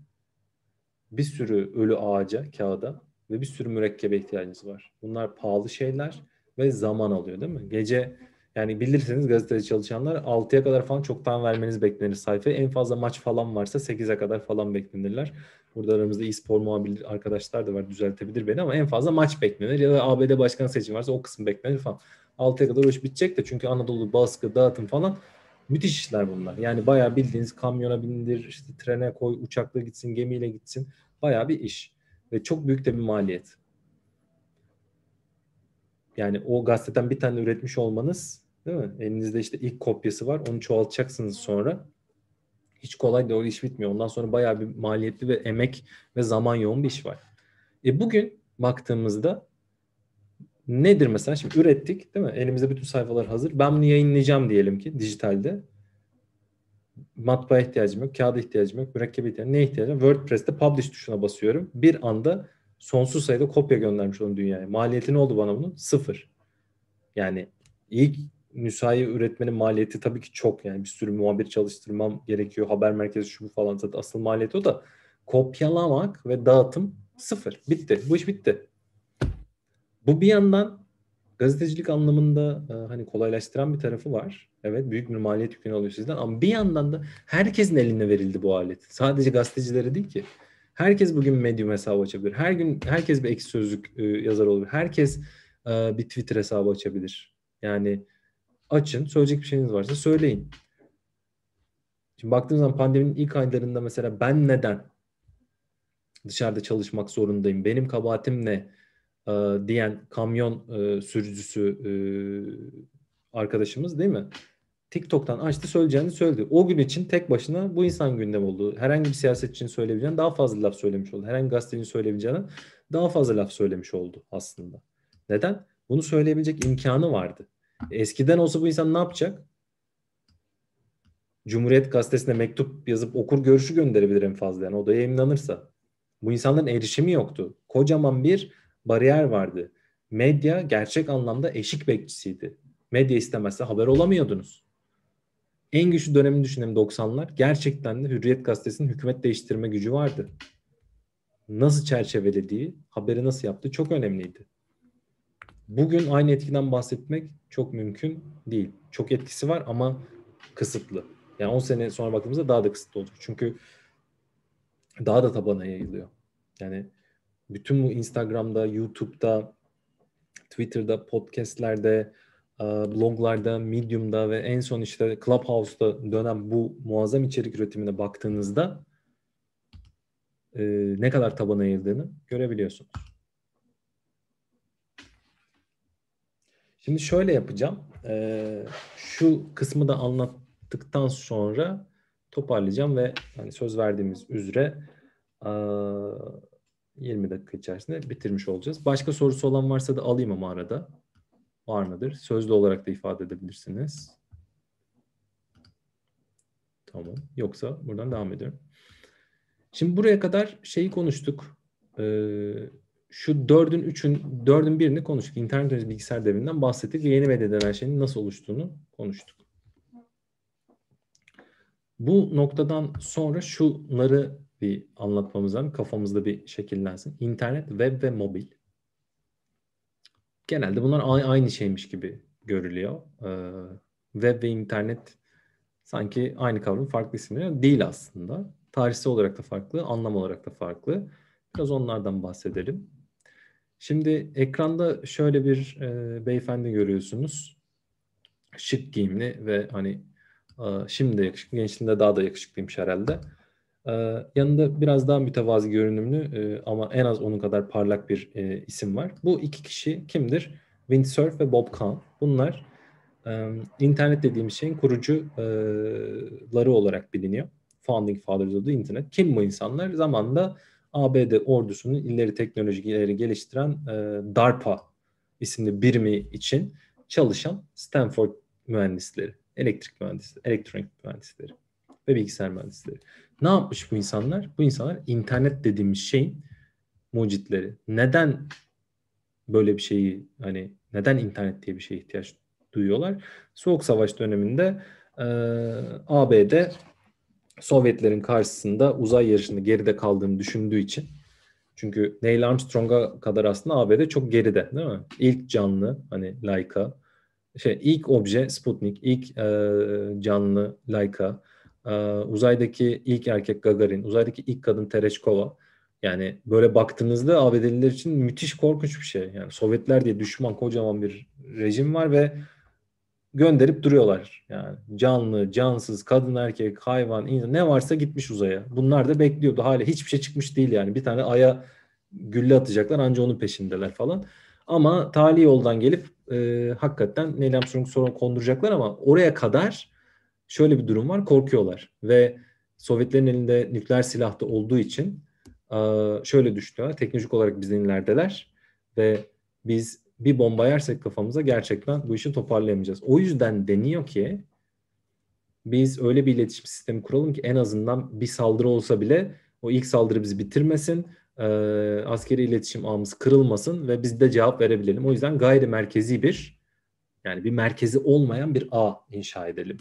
bir sürü ölü ağaca, kağıda ve bir sürü mürekkebe ihtiyacınız var. Bunlar pahalı şeyler ve zaman alıyor değil mi? Gece yani bilirseniz gazeteci çalışanlar 6'ya kadar falan çoktan vermeniz beklenir sayfa. En fazla maç falan varsa 8'e kadar falan beklenirler. Burada aramızda e-spor muhabir arkadaşlar da var düzeltebilir beni ama en fazla maç beklenir ya da ABD başkan seçim varsa o kısım beklenir falan. 6'ya kadar o iş bitecek de çünkü Anadolu baskı, dağıtım falan müthiş işler bunlar. Yani bayağı bildiğiniz kamyona bindir, işte trene koy, uçakla gitsin, gemiyle gitsin. Bayağı bir iş ve çok büyük de bir maliyet. Yani o gazeteden bir tane üretmiş olmanız değil mi? Elinizde işte ilk kopyası var. Onu çoğaltacaksınız sonra hiç kolay da o iş bitmiyor. Ondan sonra bayağı bir maliyetli ve emek ve zaman yoğun bir iş var. E bugün baktığımızda nedir mesela? Şimdi ürettik değil mi? Elimizde bütün sayfalar hazır. Ben bunu yayınlayacağım diyelim ki dijitalde. Matbaa ihtiyacım yok, kağıda ihtiyacım yok, mürekkebe ihtiyacım Ne ihtiyacım? WordPress'te publish tuşuna basıyorum. Bir anda sonsuz sayıda kopya göndermiş oldum dünyaya. Maliyeti ne oldu bana bunun? Sıfır. Yani ilk nüsayi üretmenin maliyeti tabii ki çok. Yani bir sürü muhabir çalıştırmam gerekiyor. Haber merkezi şu bu falan zaten asıl maliyeti o da kopyalamak ve dağıtım sıfır. Bitti. Bu iş bitti. Bu bir yandan gazetecilik anlamında e, hani kolaylaştıran bir tarafı var. Evet büyük bir maliyet yükünü alıyor sizden ama bir yandan da herkesin eline verildi bu alet. Sadece gazetecilere değil ki. Herkes bugün Medium hesabı açabilir. Her gün herkes bir ek sözlük e, yazar olabilir. Herkes e, bir Twitter hesabı açabilir. Yani açın. Söyleyecek bir şeyiniz varsa söyleyin. Şimdi baktığınız zaman pandeminin ilk aylarında mesela ben neden dışarıda çalışmak zorundayım? Benim kabahatim ne? Ee, diyen kamyon e, sürücüsü e, arkadaşımız değil mi? TikTok'tan açtı söyleyeceğini söyledi. O gün için tek başına bu insan gündem oldu. Herhangi bir için söyleyebileceğini daha fazla laf söylemiş oldu. Herhangi bir gazetecinin söyleyebileceğini daha fazla laf söylemiş oldu aslında. Neden? Bunu söyleyebilecek imkanı vardı. Eskiden olsa bu insan ne yapacak? Cumhuriyet gazetesine mektup yazıp okur görüşü gönderebilir en fazla yani o da yayınlanırsa. Bu insanların erişimi yoktu. Kocaman bir bariyer vardı. Medya gerçek anlamda eşik bekçisiydi. Medya istemezse haber olamıyordunuz. En güçlü dönemi düşünelim 90'lar. Gerçekten de Hürriyet Gazetesi'nin hükümet değiştirme gücü vardı. Nasıl çerçevelediği, haberi nasıl yaptığı çok önemliydi. Bugün aynı etkiden bahsetmek çok mümkün değil. Çok etkisi var ama kısıtlı. Yani 10 sene sonra baktığımızda daha da kısıtlı olacak. Çünkü daha da tabana yayılıyor. Yani bütün bu Instagram'da, YouTube'da, Twitter'da, podcastlerde, e, bloglarda, Medium'da ve en son işte Clubhouse'da dönen bu muazzam içerik üretimine baktığınızda e, ne kadar tabana yayıldığını görebiliyorsunuz. Şimdi şöyle yapacağım. Ee, şu kısmı da anlattıktan sonra toparlayacağım ve hani söz verdiğimiz üzere e, 20 dakika içerisinde bitirmiş olacağız. Başka sorusu olan varsa da alayım ama arada. Var mıdır? Sözlü olarak da ifade edebilirsiniz. Tamam. Yoksa buradan devam ediyorum. Şimdi buraya kadar şeyi konuştuk. Ee, şu dördün üçün, dördün birini konuştuk. İnternet öncesi bilgisayar devrinden bahsettik ve yeni medya denen şeyin nasıl oluştuğunu konuştuk. Bu noktadan sonra şunları bir anlatmamız lazım. Kafamızda bir şekillensin. İnternet, web ve mobil. Genelde bunlar aynı şeymiş gibi görülüyor. Ee, web ve internet sanki aynı kavram farklı isimleri değil aslında. Tarihsel olarak da farklı, anlam olarak da farklı. Biraz onlardan bahsedelim. Şimdi ekranda şöyle bir e, beyefendi görüyorsunuz. Şık giyimli ve hani e, şimdi de yakışıklı, gençliğinde daha da yakışıklıymış herhalde. E, yanında biraz daha mütevazi görünümlü e, ama en az onun kadar parlak bir e, isim var. Bu iki kişi kimdir? Windsurf ve Bob Kahn. Bunlar e, internet dediğimiz şeyin kurucuları olarak biliniyor. Founding Fathers of the Internet. Kim bu insanlar? Zamanında ABD ordusunun ileri teknolojileri geliştiren e, DARPA isimli birimi için çalışan Stanford mühendisleri, elektrik mühendisleri, elektronik mühendisleri ve bilgisayar mühendisleri. Ne yapmış bu insanlar? Bu insanlar internet dediğimiz şeyin mucitleri. Neden böyle bir şeyi hani neden internet diye bir şeye ihtiyaç duyuyorlar? Soğuk Savaş döneminde e, ABD Sovyetlerin karşısında uzay yarışında geride kaldığını düşündüğü için. Çünkü Neil Armstrong'a kadar aslında ABD çok geride değil mi? İlk canlı hani Laika, şey ilk obje Sputnik, ilk e, canlı Laika, e, uzaydaki ilk erkek Gagarin, uzaydaki ilk kadın Tereshkova. Yani böyle baktığınızda ABD'liler için müthiş korkunç bir şey. Yani Sovyetler diye düşman kocaman bir rejim var ve gönderip duruyorlar. Yani canlı, cansız, kadın, erkek, hayvan, insan ne varsa gitmiş uzaya. Bunlar da bekliyordu. Hala hiçbir şey çıkmış değil yani. Bir tane aya gülle atacaklar anca onun peşindeler falan. Ama tali yoldan gelip e, hakikaten Neil Armstrong sonra konduracaklar ama oraya kadar şöyle bir durum var. Korkuyorlar ve Sovyetlerin elinde nükleer silah da olduğu için e, şöyle düşünüyorlar. Teknolojik olarak bizden ve biz bir bomba yersek kafamıza gerçekten bu işi toparlayamayacağız. O yüzden deniyor ki biz öyle bir iletişim sistemi kuralım ki en azından bir saldırı olsa bile o ilk saldırı bizi bitirmesin. E, askeri iletişim ağımız kırılmasın ve biz de cevap verebilelim. O yüzden gayri merkezi bir yani bir merkezi olmayan bir ağ inşa edelim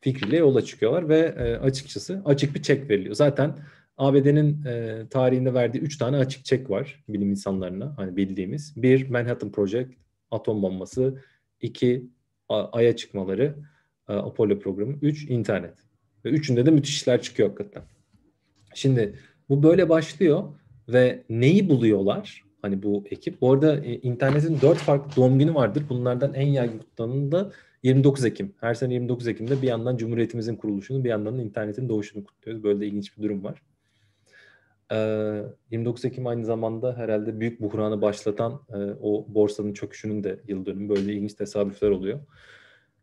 fikriyle yola çıkıyorlar ve e, açıkçası açık bir çek veriliyor. Zaten ABD'nin e, tarihinde verdiği üç tane açık çek var bilim insanlarına hani bildiğimiz. Bir Manhattan Project atom bombası, iki Ay'a çıkmaları, e, Apollo programı, üç internet. Ve üçünde de müthiş işler çıkıyor hakikaten. Şimdi bu böyle başlıyor ve neyi buluyorlar? Hani bu ekip. Bu arada e, internetin dört farklı doğum günü vardır. Bunlardan en yaygın kutlanan da 29 Ekim. Her sene 29 Ekim'de bir yandan Cumhuriyetimizin kuruluşunu bir yandan da internetin doğuşunu kutluyoruz. Böyle de ilginç bir durum var. 29 ee, Ekim aynı zamanda herhalde büyük buhranı başlatan e, o borsanın çöküşünün de yıl dönümü. Böyle ilginç tesadüfler oluyor.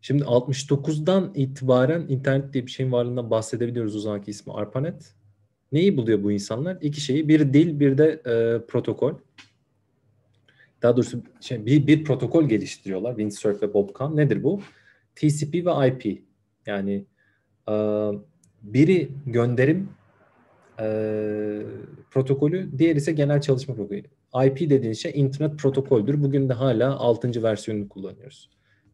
Şimdi 69'dan itibaren internet diye bir şeyin varlığından bahsedebiliyoruz o zamanki ismi ARPANET. Neyi buluyor bu insanlar? İki şeyi. Bir dil, bir de e, protokol. Daha doğrusu şey, bir, bir protokol geliştiriyorlar. Windsurf ve Bobcom. Nedir bu? TCP ve IP. Yani e, biri gönderim e, protokolü, diğer ise genel çalışma protokolü. IP dediğin şey internet protokoldür. Bugün de hala 6. versiyonunu kullanıyoruz.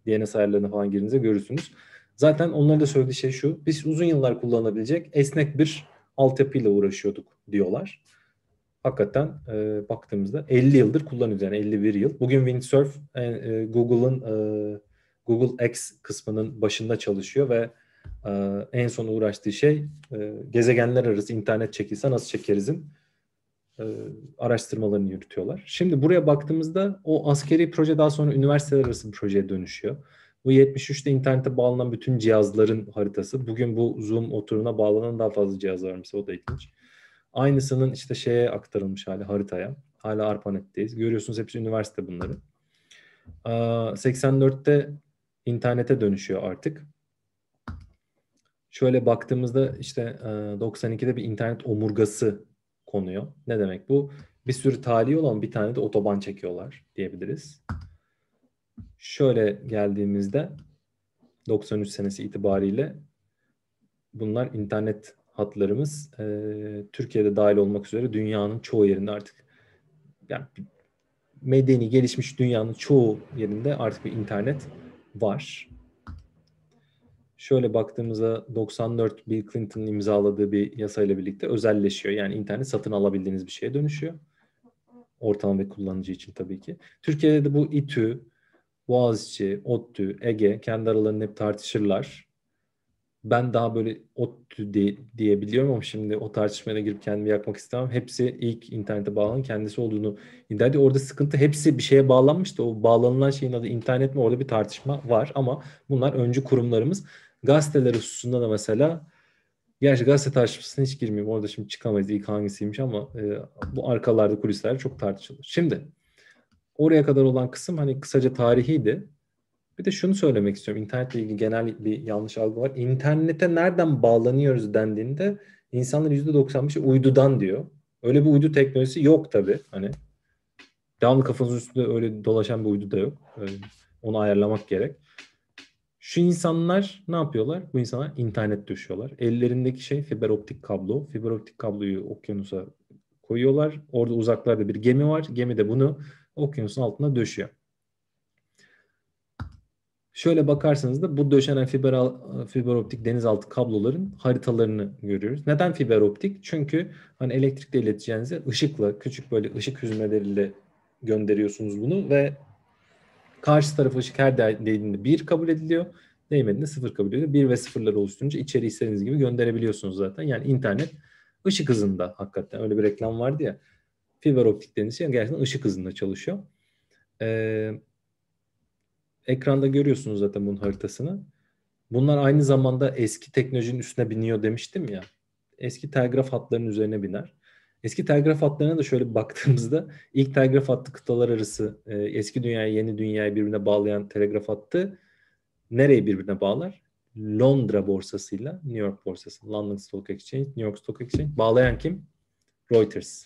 DNS ayarlarını falan girince görürsünüz. Zaten onların da söylediği şey şu. Biz uzun yıllar kullanabilecek esnek bir altyapıyla uğraşıyorduk diyorlar. Hakikaten e, baktığımızda 50 yıldır kullanıyoruz yani 51 yıl. Bugün Windsurf e, e, Google'ın e, Google X kısmının başında çalışıyor ve ee, en son uğraştığı şey e, gezegenler arası internet çekilse nasıl çekeriz'in ee, araştırmalarını yürütüyorlar. Şimdi buraya baktığımızda o askeri proje daha sonra üniversiteler arası bir projeye dönüşüyor. Bu 73'te internete bağlanan bütün cihazların haritası. Bugün bu Zoom oturuna bağlanan daha fazla cihaz var mesela o da ilginç. Aynısının işte şeye aktarılmış hali haritaya. Hala ARPANET'teyiz. Görüyorsunuz hepsi üniversite bunları. 84'te ee, internete dönüşüyor artık şöyle baktığımızda işte 92'de e, bir internet omurgası konuyor. Ne demek bu? Bir sürü tali olan bir tane de otoban çekiyorlar diyebiliriz. Şöyle geldiğimizde 93 senesi itibariyle bunlar internet hatlarımız e, Türkiye'de dahil olmak üzere dünyanın çoğu yerinde artık yani medeni gelişmiş dünyanın çoğu yerinde artık bir internet var şöyle baktığımızda 94 Bill Clinton'ın imzaladığı bir yasayla birlikte özelleşiyor. Yani internet satın alabildiğiniz bir şeye dönüşüyor. ortam ve kullanıcı için tabii ki. Türkiye'de de bu İTÜ, Boğaziçi, ODTÜ, Ege kendi aralarında hep tartışırlar. Ben daha böyle ODTÜ diye, diyebiliyorum ama şimdi o tartışmaya girip kendimi yakmak istemem. Hepsi ilk internete bağlanan kendisi olduğunu iddia ediyor. Orada sıkıntı hepsi bir şeye bağlanmıştı. O bağlanılan şeyin adı internet mi orada bir tartışma var ama bunlar öncü kurumlarımız Gazeteler hususunda da mesela Gerçi gazete tartışmasına hiç girmeyeyim. Orada şimdi çıkamayız ilk hangisiymiş ama e, bu arkalarda kulisler çok tartışılır. Şimdi oraya kadar olan kısım hani kısaca tarihiydi. Bir de şunu söylemek istiyorum. İnternetle ilgili genel bir yanlış algı var. İnternete nereden bağlanıyoruz dendiğinde insanlar %95'i uydudan diyor. Öyle bir uydu teknolojisi yok tabii. Hani devamlı kafanızın üstünde öyle dolaşan bir uydu da yok. Öyle, onu ayarlamak gerek. Şu insanlar ne yapıyorlar? Bu insanlar internet döşüyorlar. Ellerindeki şey fiber optik kablo. Fiber optik kabloyu okyanusa koyuyorlar. Orada uzaklarda bir gemi var. Gemi de bunu okyanusun altına döşüyor. Şöyle bakarsanız da bu döşenen fiber, fiber optik denizaltı kabloların haritalarını görüyoruz. Neden fiber optik? Çünkü hani elektrikle ileteceğinize ışıkla, küçük böyle ışık hüzmeleriyle gönderiyorsunuz bunu ve Karşı tarafa ışık her değdiğinde 1 kabul ediliyor. Değmediğinde 0 kabul ediliyor. 1 ve 0'ları oluşturunca içeri istediğiniz gibi gönderebiliyorsunuz zaten. Yani internet ışık hızında hakikaten. Öyle bir reklam vardı ya. Fiber optik dediğiniz şey gerçekten ışık hızında çalışıyor. Ee, ekranda görüyorsunuz zaten bunun haritasını. Bunlar aynı zamanda eski teknolojinin üstüne biniyor demiştim ya. Eski telgraf hatlarının üzerine biner. Eski telgraf hatlarına da şöyle baktığımızda ilk telgraf hattı kıtalar arası e, eski dünyayı yeni dünyayı birbirine bağlayan telgraf hattı nereye birbirine bağlar? Londra borsasıyla New York borsası. London Stock Exchange, New York Stock Exchange. Bağlayan kim? Reuters.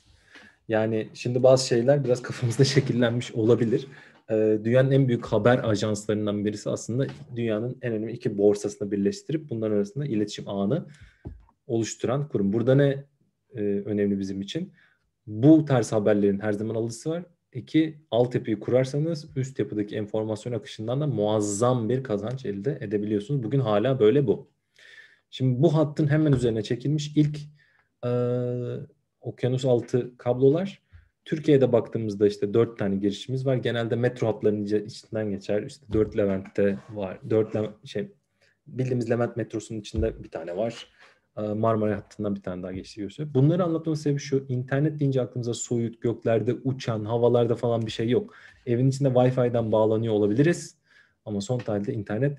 Yani şimdi bazı şeyler biraz kafamızda şekillenmiş olabilir. Ee, dünyanın en büyük haber ajanslarından birisi aslında dünyanın en önemli iki borsasını birleştirip bunların arasında iletişim ağını oluşturan kurum. Burada ne e, önemli bizim için. Bu tarz haberlerin her zaman alıcısı var. İki, altyapıyı kurarsanız üst yapıdaki enformasyon akışından da muazzam bir kazanç elde edebiliyorsunuz. Bugün hala böyle bu. Şimdi bu hattın hemen üzerine çekilmiş ilk e, okyanus altı kablolar. Türkiye'de baktığımızda işte dört tane girişimiz var. Genelde metro hatlarının içinden geçer. İşte dört Levent'te var. Dört Le- şey bildiğimiz Levent metrosunun içinde bir tane var. Ee, Marmara hattından bir tane daha geçti gösteriyor. Bunları anlatmamın sebebi şu. İnternet deyince aklımıza soyut, göklerde uçan, havalarda falan bir şey yok. Evin içinde Wi-Fi'den bağlanıyor olabiliriz. Ama son tarihte internet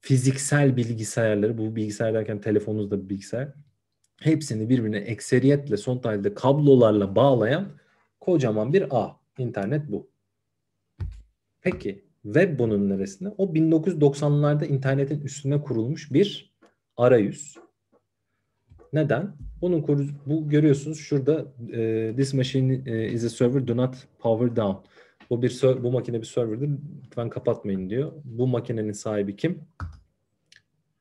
fiziksel bilgisayarları, bu bilgisayar derken telefonunuz da bir bilgisayar. Hepsini birbirine ekseriyetle son tarihte kablolarla bağlayan kocaman bir ağ. İnternet bu. Peki web bunun neresinde? O 1990'larda internetin üstüne kurulmuş bir arayüz neden? Bunun koru, bu görüyorsunuz şurada e, this machine e, is a server do not power down. Bu bir bu makine bir serverdir. Lütfen kapatmayın diyor. Bu makinenin sahibi kim?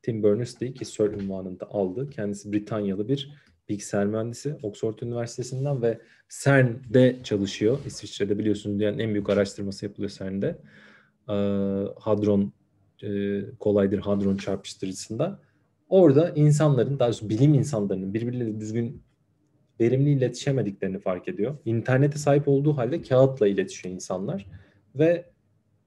Tim Berners-Lee ki Sir unvanını aldı. Kendisi Britanyalı bir bilgisayar mühendisi. Oxford Üniversitesi'nden ve CERN'de çalışıyor. İsviçre'de biliyorsunuz dünyanın en büyük araştırması yapılıyor CERN'de. Ee, hadron e, kolaydır hadron çarpıştırıcısında. Orada insanların, daha doğrusu bilim insanlarının birbirleriyle düzgün verimli iletişemediklerini fark ediyor. İnternete sahip olduğu halde kağıtla iletişiyor insanlar. Ve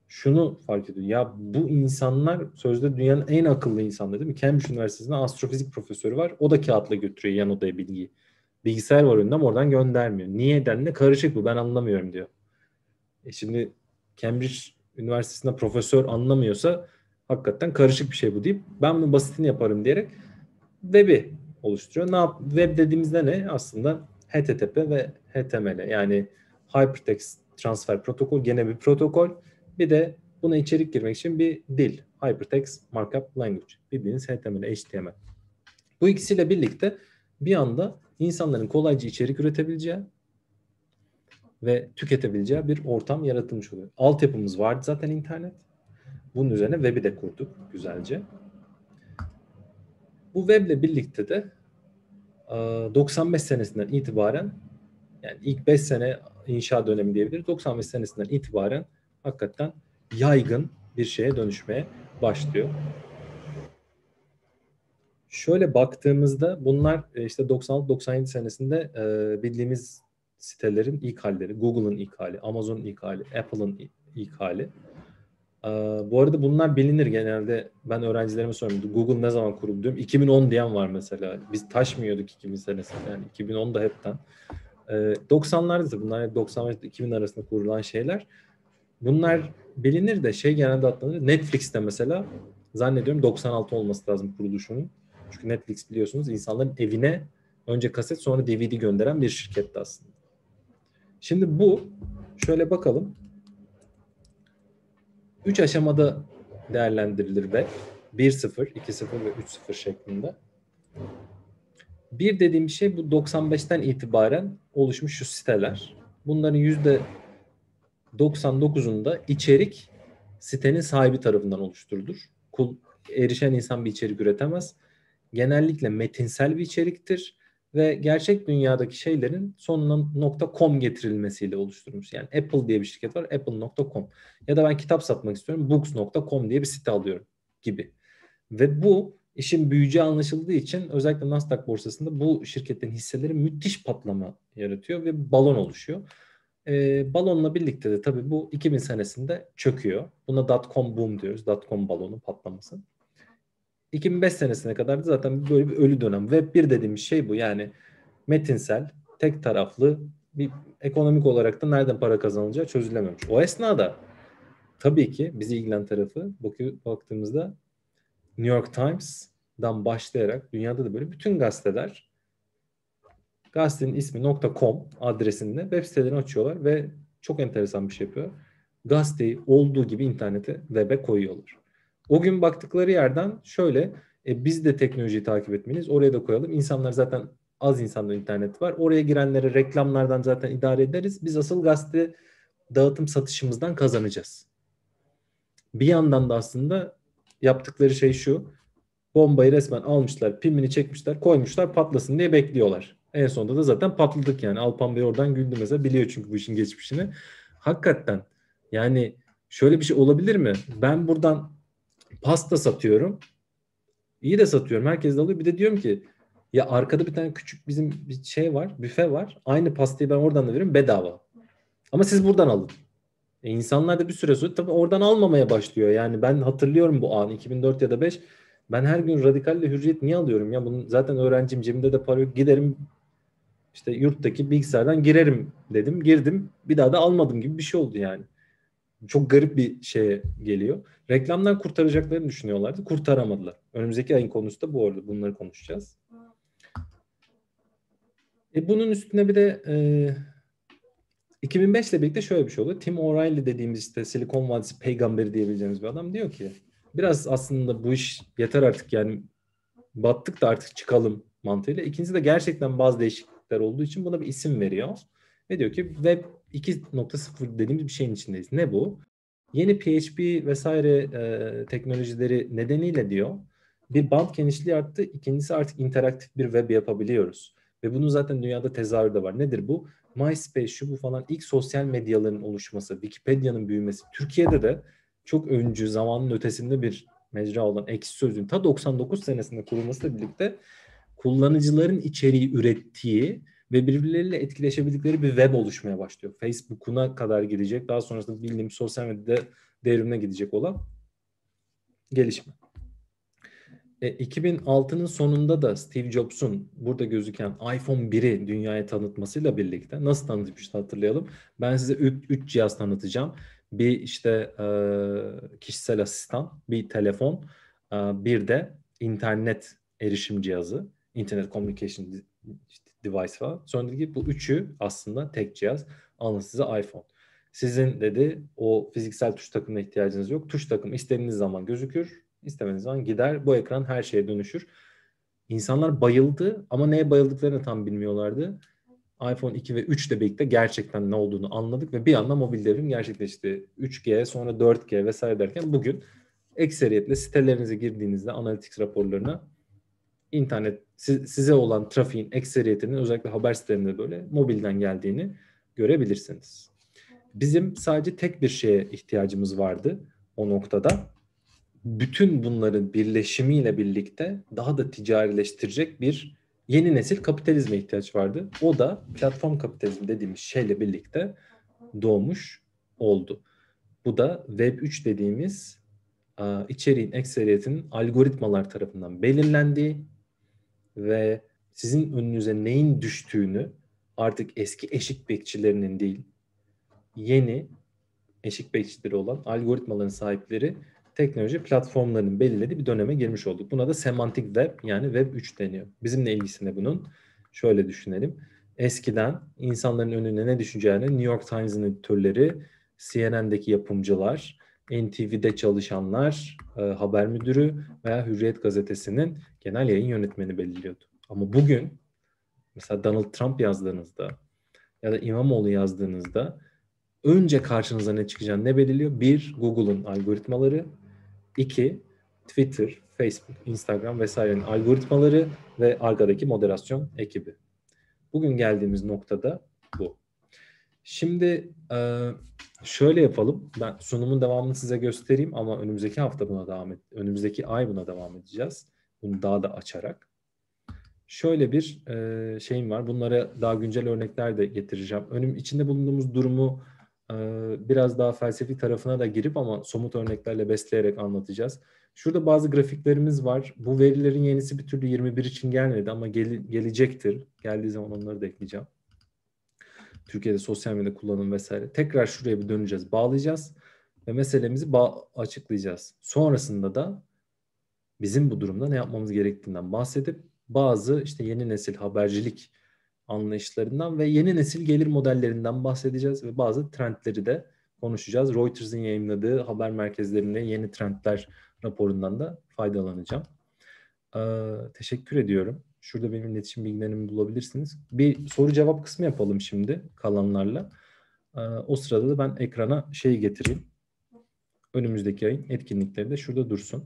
şunu fark ediyor. Ya bu insanlar sözde dünyanın en akıllı insanları değil mi? Cambridge Üniversitesi'nde astrofizik profesörü var. O da kağıtla götürüyor yan odaya bilgiyi. Bilgisayar var önünde ama oradan göndermiyor. Niye denli karışık bu ben anlamıyorum diyor. E şimdi Cambridge Üniversitesi'nde profesör anlamıyorsa hakikaten karışık bir şey bu deyip ben bunu basitini yaparım diyerek web'i oluşturuyor. Ne yap web dediğimizde ne? Aslında HTTP ve HTML e. yani Hypertext Transfer Protokol gene bir protokol. Bir de buna içerik girmek için bir dil. Hypertext Markup Language. Bildiğiniz HTML, e, HTML. E. Bu ikisiyle birlikte bir anda insanların kolayca içerik üretebileceği ve tüketebileceği bir ortam yaratılmış oluyor. Altyapımız vardı zaten internet. Bunun üzerine web'i de kurduk güzelce. Bu web'le birlikte de 95 e, senesinden itibaren yani ilk 5 sene inşa dönemi diyebiliriz. 95 senesinden itibaren hakikaten yaygın bir şeye dönüşmeye başlıyor. Şöyle baktığımızda bunlar e, işte 96-97 senesinde e, bildiğimiz sitelerin ilk halleri. Google'ın ilk hali, Amazon'un ilk hali, Apple'ın ilk hali. Ee, bu arada bunlar bilinir genelde. Ben öğrencilerime soruyorum. Google ne zaman kuruldu diyorum. 2010 diyen var mesela. Biz taşmıyorduk 2000 senesinde. Yani da hepten. 90'larda ee, da bunlar 90 ve 2000 arasında kurulan şeyler. Bunlar bilinir de şey genelde atlanır. Netflix'te mesela zannediyorum 96 olması lazım kuruluşunun. Çünkü Netflix biliyorsunuz insanların evine önce kaset sonra DVD gönderen bir şirketti aslında. Şimdi bu şöyle bakalım. 3 aşamada değerlendirilir ve 1-0, 2-0 ve 3-0 şeklinde. Bir dediğim şey bu 95'ten itibaren oluşmuş şu siteler. Bunların yüzde 99'unda içerik sitenin sahibi tarafından oluşturulur. Kul, erişen insan bir içerik üretemez. Genellikle metinsel bir içeriktir ve gerçek dünyadaki şeylerin sonuna .com getirilmesiyle oluşturmuş. Yani Apple diye bir şirket var, apple.com. Ya da ben kitap satmak istiyorum, books.com diye bir site alıyorum gibi. Ve bu işin büyüce anlaşıldığı için özellikle Nasdaq borsasında bu şirketin hisseleri müthiş patlama yaratıyor ve balon oluşuyor. E, balonla birlikte de tabii bu 2000 senesinde çöküyor. Buna Dotcom boom diyoruz. Dotcom com balonu patlaması. 2005 senesine kadar zaten böyle bir ölü dönem. Web 1 dediğimiz şey bu yani metinsel, tek taraflı bir ekonomik olarak da nereden para kazanılacağı çözülememiş. O esnada tabii ki bizi ilgilen tarafı baktığımızda New York Times'dan başlayarak dünyada da böyle bütün gazeteler gazetenin ismi .com adresinde web sitelerini açıyorlar ve çok enteresan bir şey yapıyor. Gazeteyi olduğu gibi internete web'e koyuyorlar. O gün baktıkları yerden şöyle e, biz de teknolojiyi takip etmeliyiz. Oraya da koyalım. İnsanlar zaten az insanda internet var. Oraya girenlere reklamlardan zaten idare ederiz. Biz asıl gazete dağıtım satışımızdan kazanacağız. Bir yandan da aslında yaptıkları şey şu. Bombayı resmen almışlar, pimini çekmişler, koymuşlar patlasın diye bekliyorlar. En sonunda da zaten patladık yani. Alpan Bey oradan güldü mesela. Biliyor çünkü bu işin geçmişini. Hakikaten yani şöyle bir şey olabilir mi? Ben buradan pasta satıyorum. İyi de satıyorum. Herkes de alıyor. Bir de diyorum ki ya arkada bir tane küçük bizim bir şey var. Büfe var. Aynı pastayı ben oradan da veririm bedava. Ama siz buradan alın. E insanlar da bir süre sonra tabii oradan almamaya başlıyor. Yani ben hatırlıyorum bu an 2004 ya da 5. Ben her gün radikalle hürriyet niye alıyorum ya? Bunun zaten öğrencim cebimde de para yok. Giderim işte yurttaki bilgisayardan girerim dedim. Girdim. Bir daha da almadım gibi bir şey oldu yani. Çok garip bir şeye geliyor. Reklamdan kurtaracaklarını düşünüyorlardı. Kurtaramadılar. Önümüzdeki ayın konusu da bu arada. Bunları konuşacağız. E bunun üstüne bir de e, 2005 ile birlikte şöyle bir şey oldu. Tim O'Reilly dediğimiz işte Silikon Vadisi peygamberi diyebileceğimiz bir adam diyor ki biraz aslında bu iş yeter artık yani battık da artık çıkalım mantığıyla. İkincisi de gerçekten bazı değişiklikler olduğu için buna bir isim veriyor. Ve diyor ki web 2.0 dediğimiz bir şeyin içindeyiz. Ne bu? Yeni PHP vesaire e, teknolojileri nedeniyle diyor bir band genişliği arttı. İkincisi artık interaktif bir web yapabiliyoruz. Ve bunun zaten dünyada tezahürü de var. Nedir bu? MySpace şu bu falan ilk sosyal medyaların oluşması, Wikipedia'nın büyümesi. Türkiye'de de çok öncü zamanın ötesinde bir mecra olan ekşi sözlüğün ta 99 senesinde kurulmasıyla birlikte kullanıcıların içeriği ürettiği ve birbirleriyle etkileşebildikleri bir web oluşmaya başlıyor. Facebook'una kadar gidecek. Daha sonrasında bildiğim sosyal medyada devrimine gidecek olan gelişme. E, 2006'nın sonunda da Steve Jobs'un burada gözüken iPhone 1'i dünyaya tanıtmasıyla birlikte nasıl tanıtmıştı hatırlayalım. Ben size 3 cihaz tanıtacağım. Bir işte e, kişisel asistan, bir telefon, e, bir de internet erişim cihazı, internet communication device falan. Sonra dedi ki bu üçü aslında tek cihaz. Alın size iPhone. Sizin dedi o fiziksel tuş takımına ihtiyacınız yok. Tuş takım istediğiniz zaman gözükür. istemediğiniz zaman gider. Bu ekran her şeye dönüşür. İnsanlar bayıldı ama neye bayıldıklarını tam bilmiyorlardı. iPhone 2 ve 3 ile birlikte gerçekten ne olduğunu anladık ve bir anda mobil devrim gerçekleşti. 3G sonra 4G vesaire derken bugün ekseriyetle sitelerinize girdiğinizde analitik raporlarına internet size olan trafiğin ekseriyetinin özellikle haber sitelerinde böyle mobilden geldiğini görebilirsiniz. Bizim sadece tek bir şeye ihtiyacımız vardı o noktada. Bütün bunların birleşimiyle birlikte daha da ticarileştirecek bir yeni nesil kapitalizme ihtiyaç vardı. O da platform kapitalizmi dediğimiz şeyle birlikte doğmuş oldu. Bu da Web 3 dediğimiz içeriğin ekseriyetinin algoritmalar tarafından belirlendiği ve sizin önünüze neyin düştüğünü artık eski eşik bekçilerinin değil, yeni eşik bekçileri olan algoritmaların sahipleri teknoloji platformlarının belirlediği bir döneme girmiş olduk. Buna da semantik web yani web 3 deniyor. Bizimle ilgisine bunun şöyle düşünelim. Eskiden insanların önüne ne düşeceğini New York Times'in editörleri, CNN'deki yapımcılar, NTV'de çalışanlar, e, haber müdürü veya Hürriyet gazetesinin genel yayın yönetmeni belirliyordu. Ama bugün mesela Donald Trump yazdığınızda ya da İmamoğlu yazdığınızda önce karşınıza ne çıkacağını ne belirliyor? Bir, Google'un algoritmaları. iki Twitter, Facebook, Instagram vesairenin algoritmaları ve arkadaki moderasyon ekibi. Bugün geldiğimiz noktada bu. Şimdi e, şöyle yapalım. Ben sunumun devamını size göstereyim ama önümüzdeki hafta buna devam et, önümüzdeki ay buna devam edeceğiz. Bunu daha da açarak. Şöyle bir e, şeyim var. Bunlara daha güncel örnekler de getireceğim. Önüm içinde bulunduğumuz durumu e, biraz daha felsefi tarafına da girip ama somut örneklerle besleyerek anlatacağız. Şurada bazı grafiklerimiz var. Bu verilerin yenisi bir türlü 21 için gelmedi ama gel, gelecektir. Geldiği zaman onları da ekleyeceğim. Türkiye'de sosyal medya kullanım vesaire. Tekrar şuraya bir döneceğiz, bağlayacağız ve meselemizi ba- açıklayacağız. Sonrasında da bizim bu durumda ne yapmamız gerektiğinden bahsedip bazı işte yeni nesil habercilik anlayışlarından ve yeni nesil gelir modellerinden bahsedeceğiz ve bazı trendleri de konuşacağız. Reuters'ın yayınladığı haber merkezlerinde yeni trendler raporundan da faydalanacağım. Ee, teşekkür ediyorum. Şurada benim iletişim bilgilerimi bulabilirsiniz. Bir soru cevap kısmı yapalım şimdi kalanlarla. Ee, o sırada da ben ekrana şeyi getireyim. Önümüzdeki ayın etkinlikleri de şurada dursun.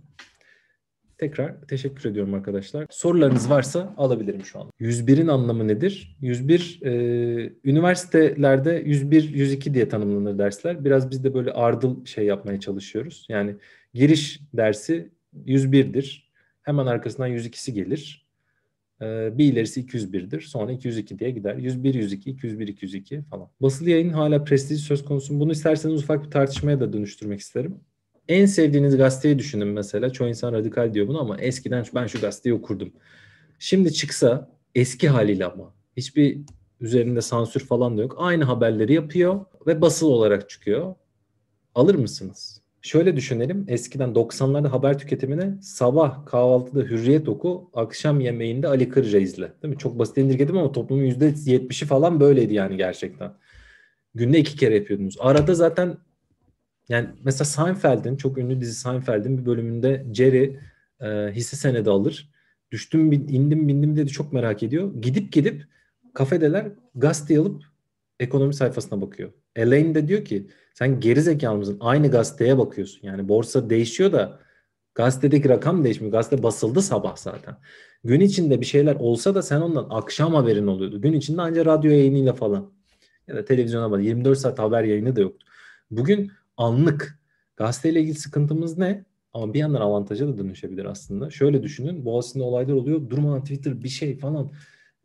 Tekrar teşekkür ediyorum arkadaşlar. Sorularınız varsa alabilirim şu an. 101'in anlamı nedir? 101 e, üniversitelerde 101 102 diye tanımlanır dersler. Biraz biz de böyle ardıl şey yapmaya çalışıyoruz. Yani giriş dersi 101'dir. Hemen arkasından 102'si gelir. Ee, bir ilerisi 201'dir. Sonra 202 diye gider. 101, 102, 201, 202 falan. Basılı yayın hala prestij söz konusu. Bunu isterseniz ufak bir tartışmaya da dönüştürmek isterim. En sevdiğiniz gazeteyi düşünün mesela. Çoğu insan radikal diyor bunu ama eskiden ben şu gazeteyi okurdum. Şimdi çıksa eski haliyle ama hiçbir üzerinde sansür falan da yok. Aynı haberleri yapıyor ve basılı olarak çıkıyor. Alır mısınız? Şöyle düşünelim. Eskiden 90'larda haber tüketimine sabah kahvaltıda Hürriyet oku, akşam yemeğinde Ali Kır izle. Değil mi? Çok basit indirgedim ama toplumun %70'i falan böyleydi yani gerçekten. Günde iki kere yapıyordunuz. Arada zaten yani mesela Seinfeld'in çok ünlü dizi Seinfeld'in bir bölümünde Jerry e, hisse senedi alır. Düştüm indim bindim dedi çok merak ediyor. Gidip gidip kafedeler gazete alıp ekonomi sayfasına bakıyor. Elaine de diyor ki sen geri mısın? Aynı gazeteye bakıyorsun. Yani borsa değişiyor da gazetedeki rakam değişmiyor. Gazete basıldı sabah zaten. Gün içinde bir şeyler olsa da sen ondan akşam haberin oluyordu. Gün içinde ancak radyo yayınıyla falan ya da televizyona bak 24 saat haber yayını da yoktu. Bugün anlık gazeteyle ilgili sıkıntımız ne? Ama bir yandan avantaja da dönüşebilir aslında. Şöyle düşünün. Boğaziçi'nde olaylar oluyor. Durmadan Twitter bir şey falan.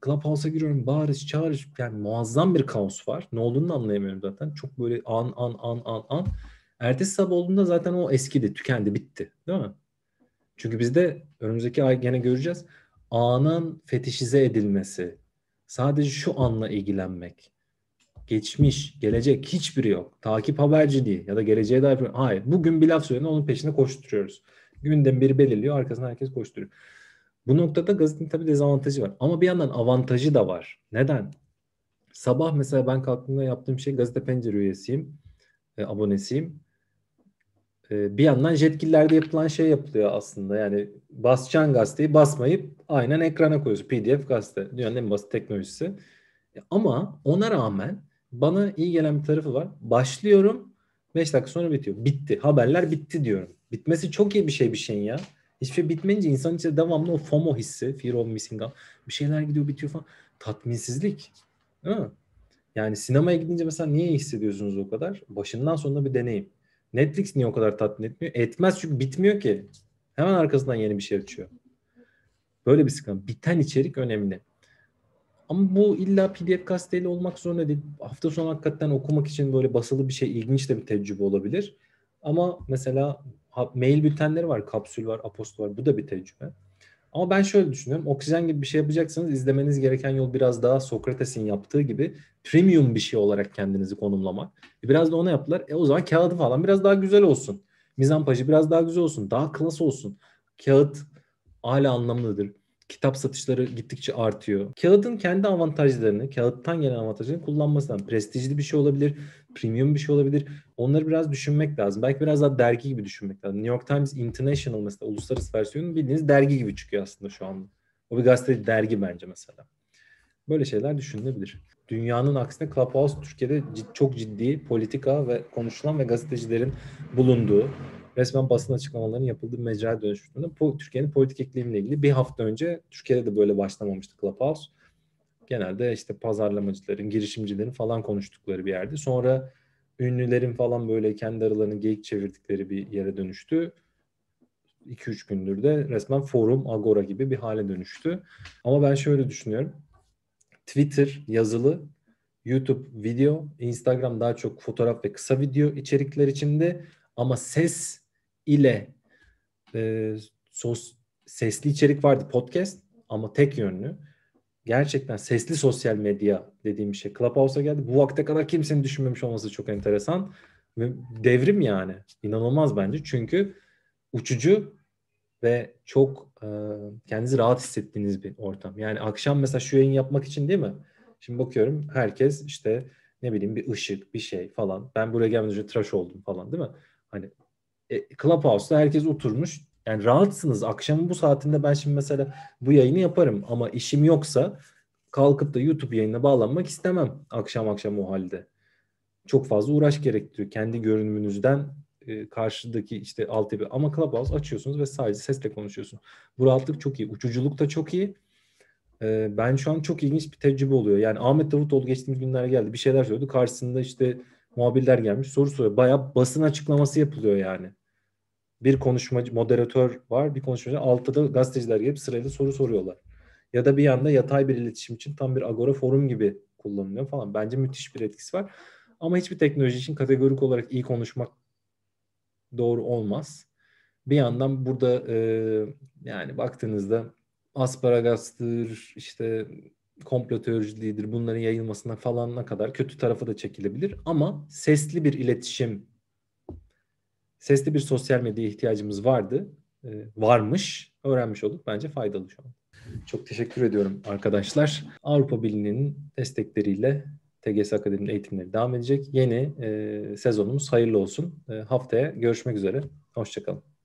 Clubhouse'a giriyorum bağırış çağırış yani muazzam bir kaos var. Ne olduğunu anlayamıyorum zaten. Çok böyle an an an an an. Ertesi sabah olduğunda zaten o eskidi, tükendi, bitti. Değil mi? Çünkü bizde önümüzdeki ay gene göreceğiz. Anın fetişize edilmesi, sadece şu anla ilgilenmek, geçmiş, gelecek hiçbiri yok. Takip haberci haberciliği ya da geleceğe dair hayır. Bugün bir laf söylediğinde onun peşine koşturuyoruz. Günden biri belirliyor, arkasından herkes koşturuyor. Bu noktada gazetenin tabii dezavantajı var. Ama bir yandan avantajı da var. Neden? Sabah mesela ben kalktığımda yaptığım şey gazete pencere üyesiyim. E, abonesiyim. E, bir yandan jetkillerde yapılan şey yapılıyor aslında. Yani basacağın gazeteyi basmayıp aynen ekrana koyuyorsun. PDF gazete. Dünyanın en basit teknolojisi. E, ama ona rağmen bana iyi gelen bir tarafı var. Başlıyorum 5 dakika sonra bitiyor. Bitti. Haberler bitti diyorum. Bitmesi çok iyi bir şey bir şeyin ya. Hiçbir şey bitmeyince insan içinde devamlı o FOMO hissi, fear of missing out. Bir şeyler gidiyor bitiyor falan. Tatminsizlik. Değil mi? Yani sinemaya gidince mesela niye hissediyorsunuz o kadar? Başından sonuna bir deneyim. Netflix niye o kadar tatmin etmiyor? Etmez çünkü bitmiyor ki. Hemen arkasından yeni bir şey açıyor. Böyle bir sıkıntı. Biten içerik önemli. Ama bu illa PDF gazeteyle olmak zorunda değil. Hafta sonu hakikaten okumak için böyle basılı bir şey ilginç de bir tecrübe olabilir. Ama mesela mail bültenleri var, kapsül var, aposto var. Bu da bir tecrübe. Ama ben şöyle düşünüyorum. Oksijen gibi bir şey yapacaksanız izlemeniz gereken yol biraz daha Sokrates'in yaptığı gibi premium bir şey olarak kendinizi konumlamak. E, biraz da ona yaptılar. E o zaman kağıdı falan biraz daha güzel olsun. Mizampajı biraz daha güzel olsun. Daha klas olsun. Kağıt hala anlamlıdır kitap satışları gittikçe artıyor. Kağıdın kendi avantajlarını, kağıttan gelen avantajlarını kullanmasından prestijli bir şey olabilir, premium bir şey olabilir. Onları biraz düşünmek lazım. Belki biraz daha dergi gibi düşünmek lazım. New York Times International mesela uluslararası versiyonu bildiğiniz dergi gibi çıkıyor aslında şu anda. O bir gazete dergi bence mesela. Böyle şeyler düşünülebilir. Dünyanın aksine Clubhouse Türkiye'de çok ciddi politika ve konuşulan ve gazetecilerin bulunduğu resmen basın açıklamalarının yapıldığı bir mecraya po Türkiye'nin politik iklimiyle ilgili bir hafta önce Türkiye'de de böyle başlamamıştı Clubhouse. Genelde işte pazarlamacıların, girişimcilerin falan konuştukları bir yerdi. Sonra ünlülerin falan böyle kendi aralarını geyik çevirdikleri bir yere dönüştü. 2-3 gündür de resmen forum, agora gibi bir hale dönüştü. Ama ben şöyle düşünüyorum. Twitter yazılı, YouTube video, Instagram daha çok fotoğraf ve kısa video içerikler içinde ama ses ile e, sos, sesli içerik vardı podcast ama tek yönlü. Gerçekten sesli sosyal medya dediğim bir şey. Clubhouse'a geldi. Bu vakte kadar kimsenin düşünmemiş olması çok enteresan. Devrim yani. inanılmaz bence. Çünkü uçucu ve çok e, kendinizi rahat hissettiğiniz bir ortam. Yani akşam mesela şu yayın yapmak için değil mi? Şimdi bakıyorum herkes işte ne bileyim bir ışık, bir şey falan. Ben buraya gelmeden önce tıraş oldum falan değil mi? Hani e, Clubhouse'da herkes oturmuş. Yani rahatsınız. Akşamın bu saatinde ben şimdi mesela bu yayını yaparım ama işim yoksa kalkıp da YouTube yayına bağlanmak istemem akşam akşam o halde. Çok fazla uğraş gerektiriyor. Kendi görünümünüzden e, karşıdaki işte alt tepe ama Clubhouse açıyorsunuz ve sadece sesle konuşuyorsunuz. Bu rahatlık çok iyi. Uçuculuk da çok iyi. E, ben şu an çok ilginç bir tecrübe oluyor. Yani Ahmet Davutoğlu geçtiğimiz günler geldi. Bir şeyler söyledi. Karşısında işte muhabirler gelmiş soru soruyor. Baya basın açıklaması yapılıyor yani. Bir konuşmacı, moderatör var. Bir konuşmacı. Altta da gazeteciler gelip sırayla soru soruyorlar. Ya da bir yanda yatay bir iletişim için tam bir agora forum gibi kullanılıyor falan. Bence müthiş bir etkisi var. Ama hiçbir teknoloji için kategorik olarak iyi konuşmak doğru olmaz. Bir yandan burada e, yani baktığınızda Asparagastır, işte komplo teoriciliğidir, bunların yayılmasına falanına kadar kötü tarafı da çekilebilir. Ama sesli bir iletişim, sesli bir sosyal medyaya ihtiyacımız vardı, e, varmış. Öğrenmiş olduk. Bence faydalı şu an. Çok teşekkür ediyorum arkadaşlar. Avrupa Birliği'nin destekleriyle TGS Akademi'nin eğitimleri devam edecek. Yeni e, sezonumuz hayırlı olsun. E, haftaya görüşmek üzere. Hoşçakalın.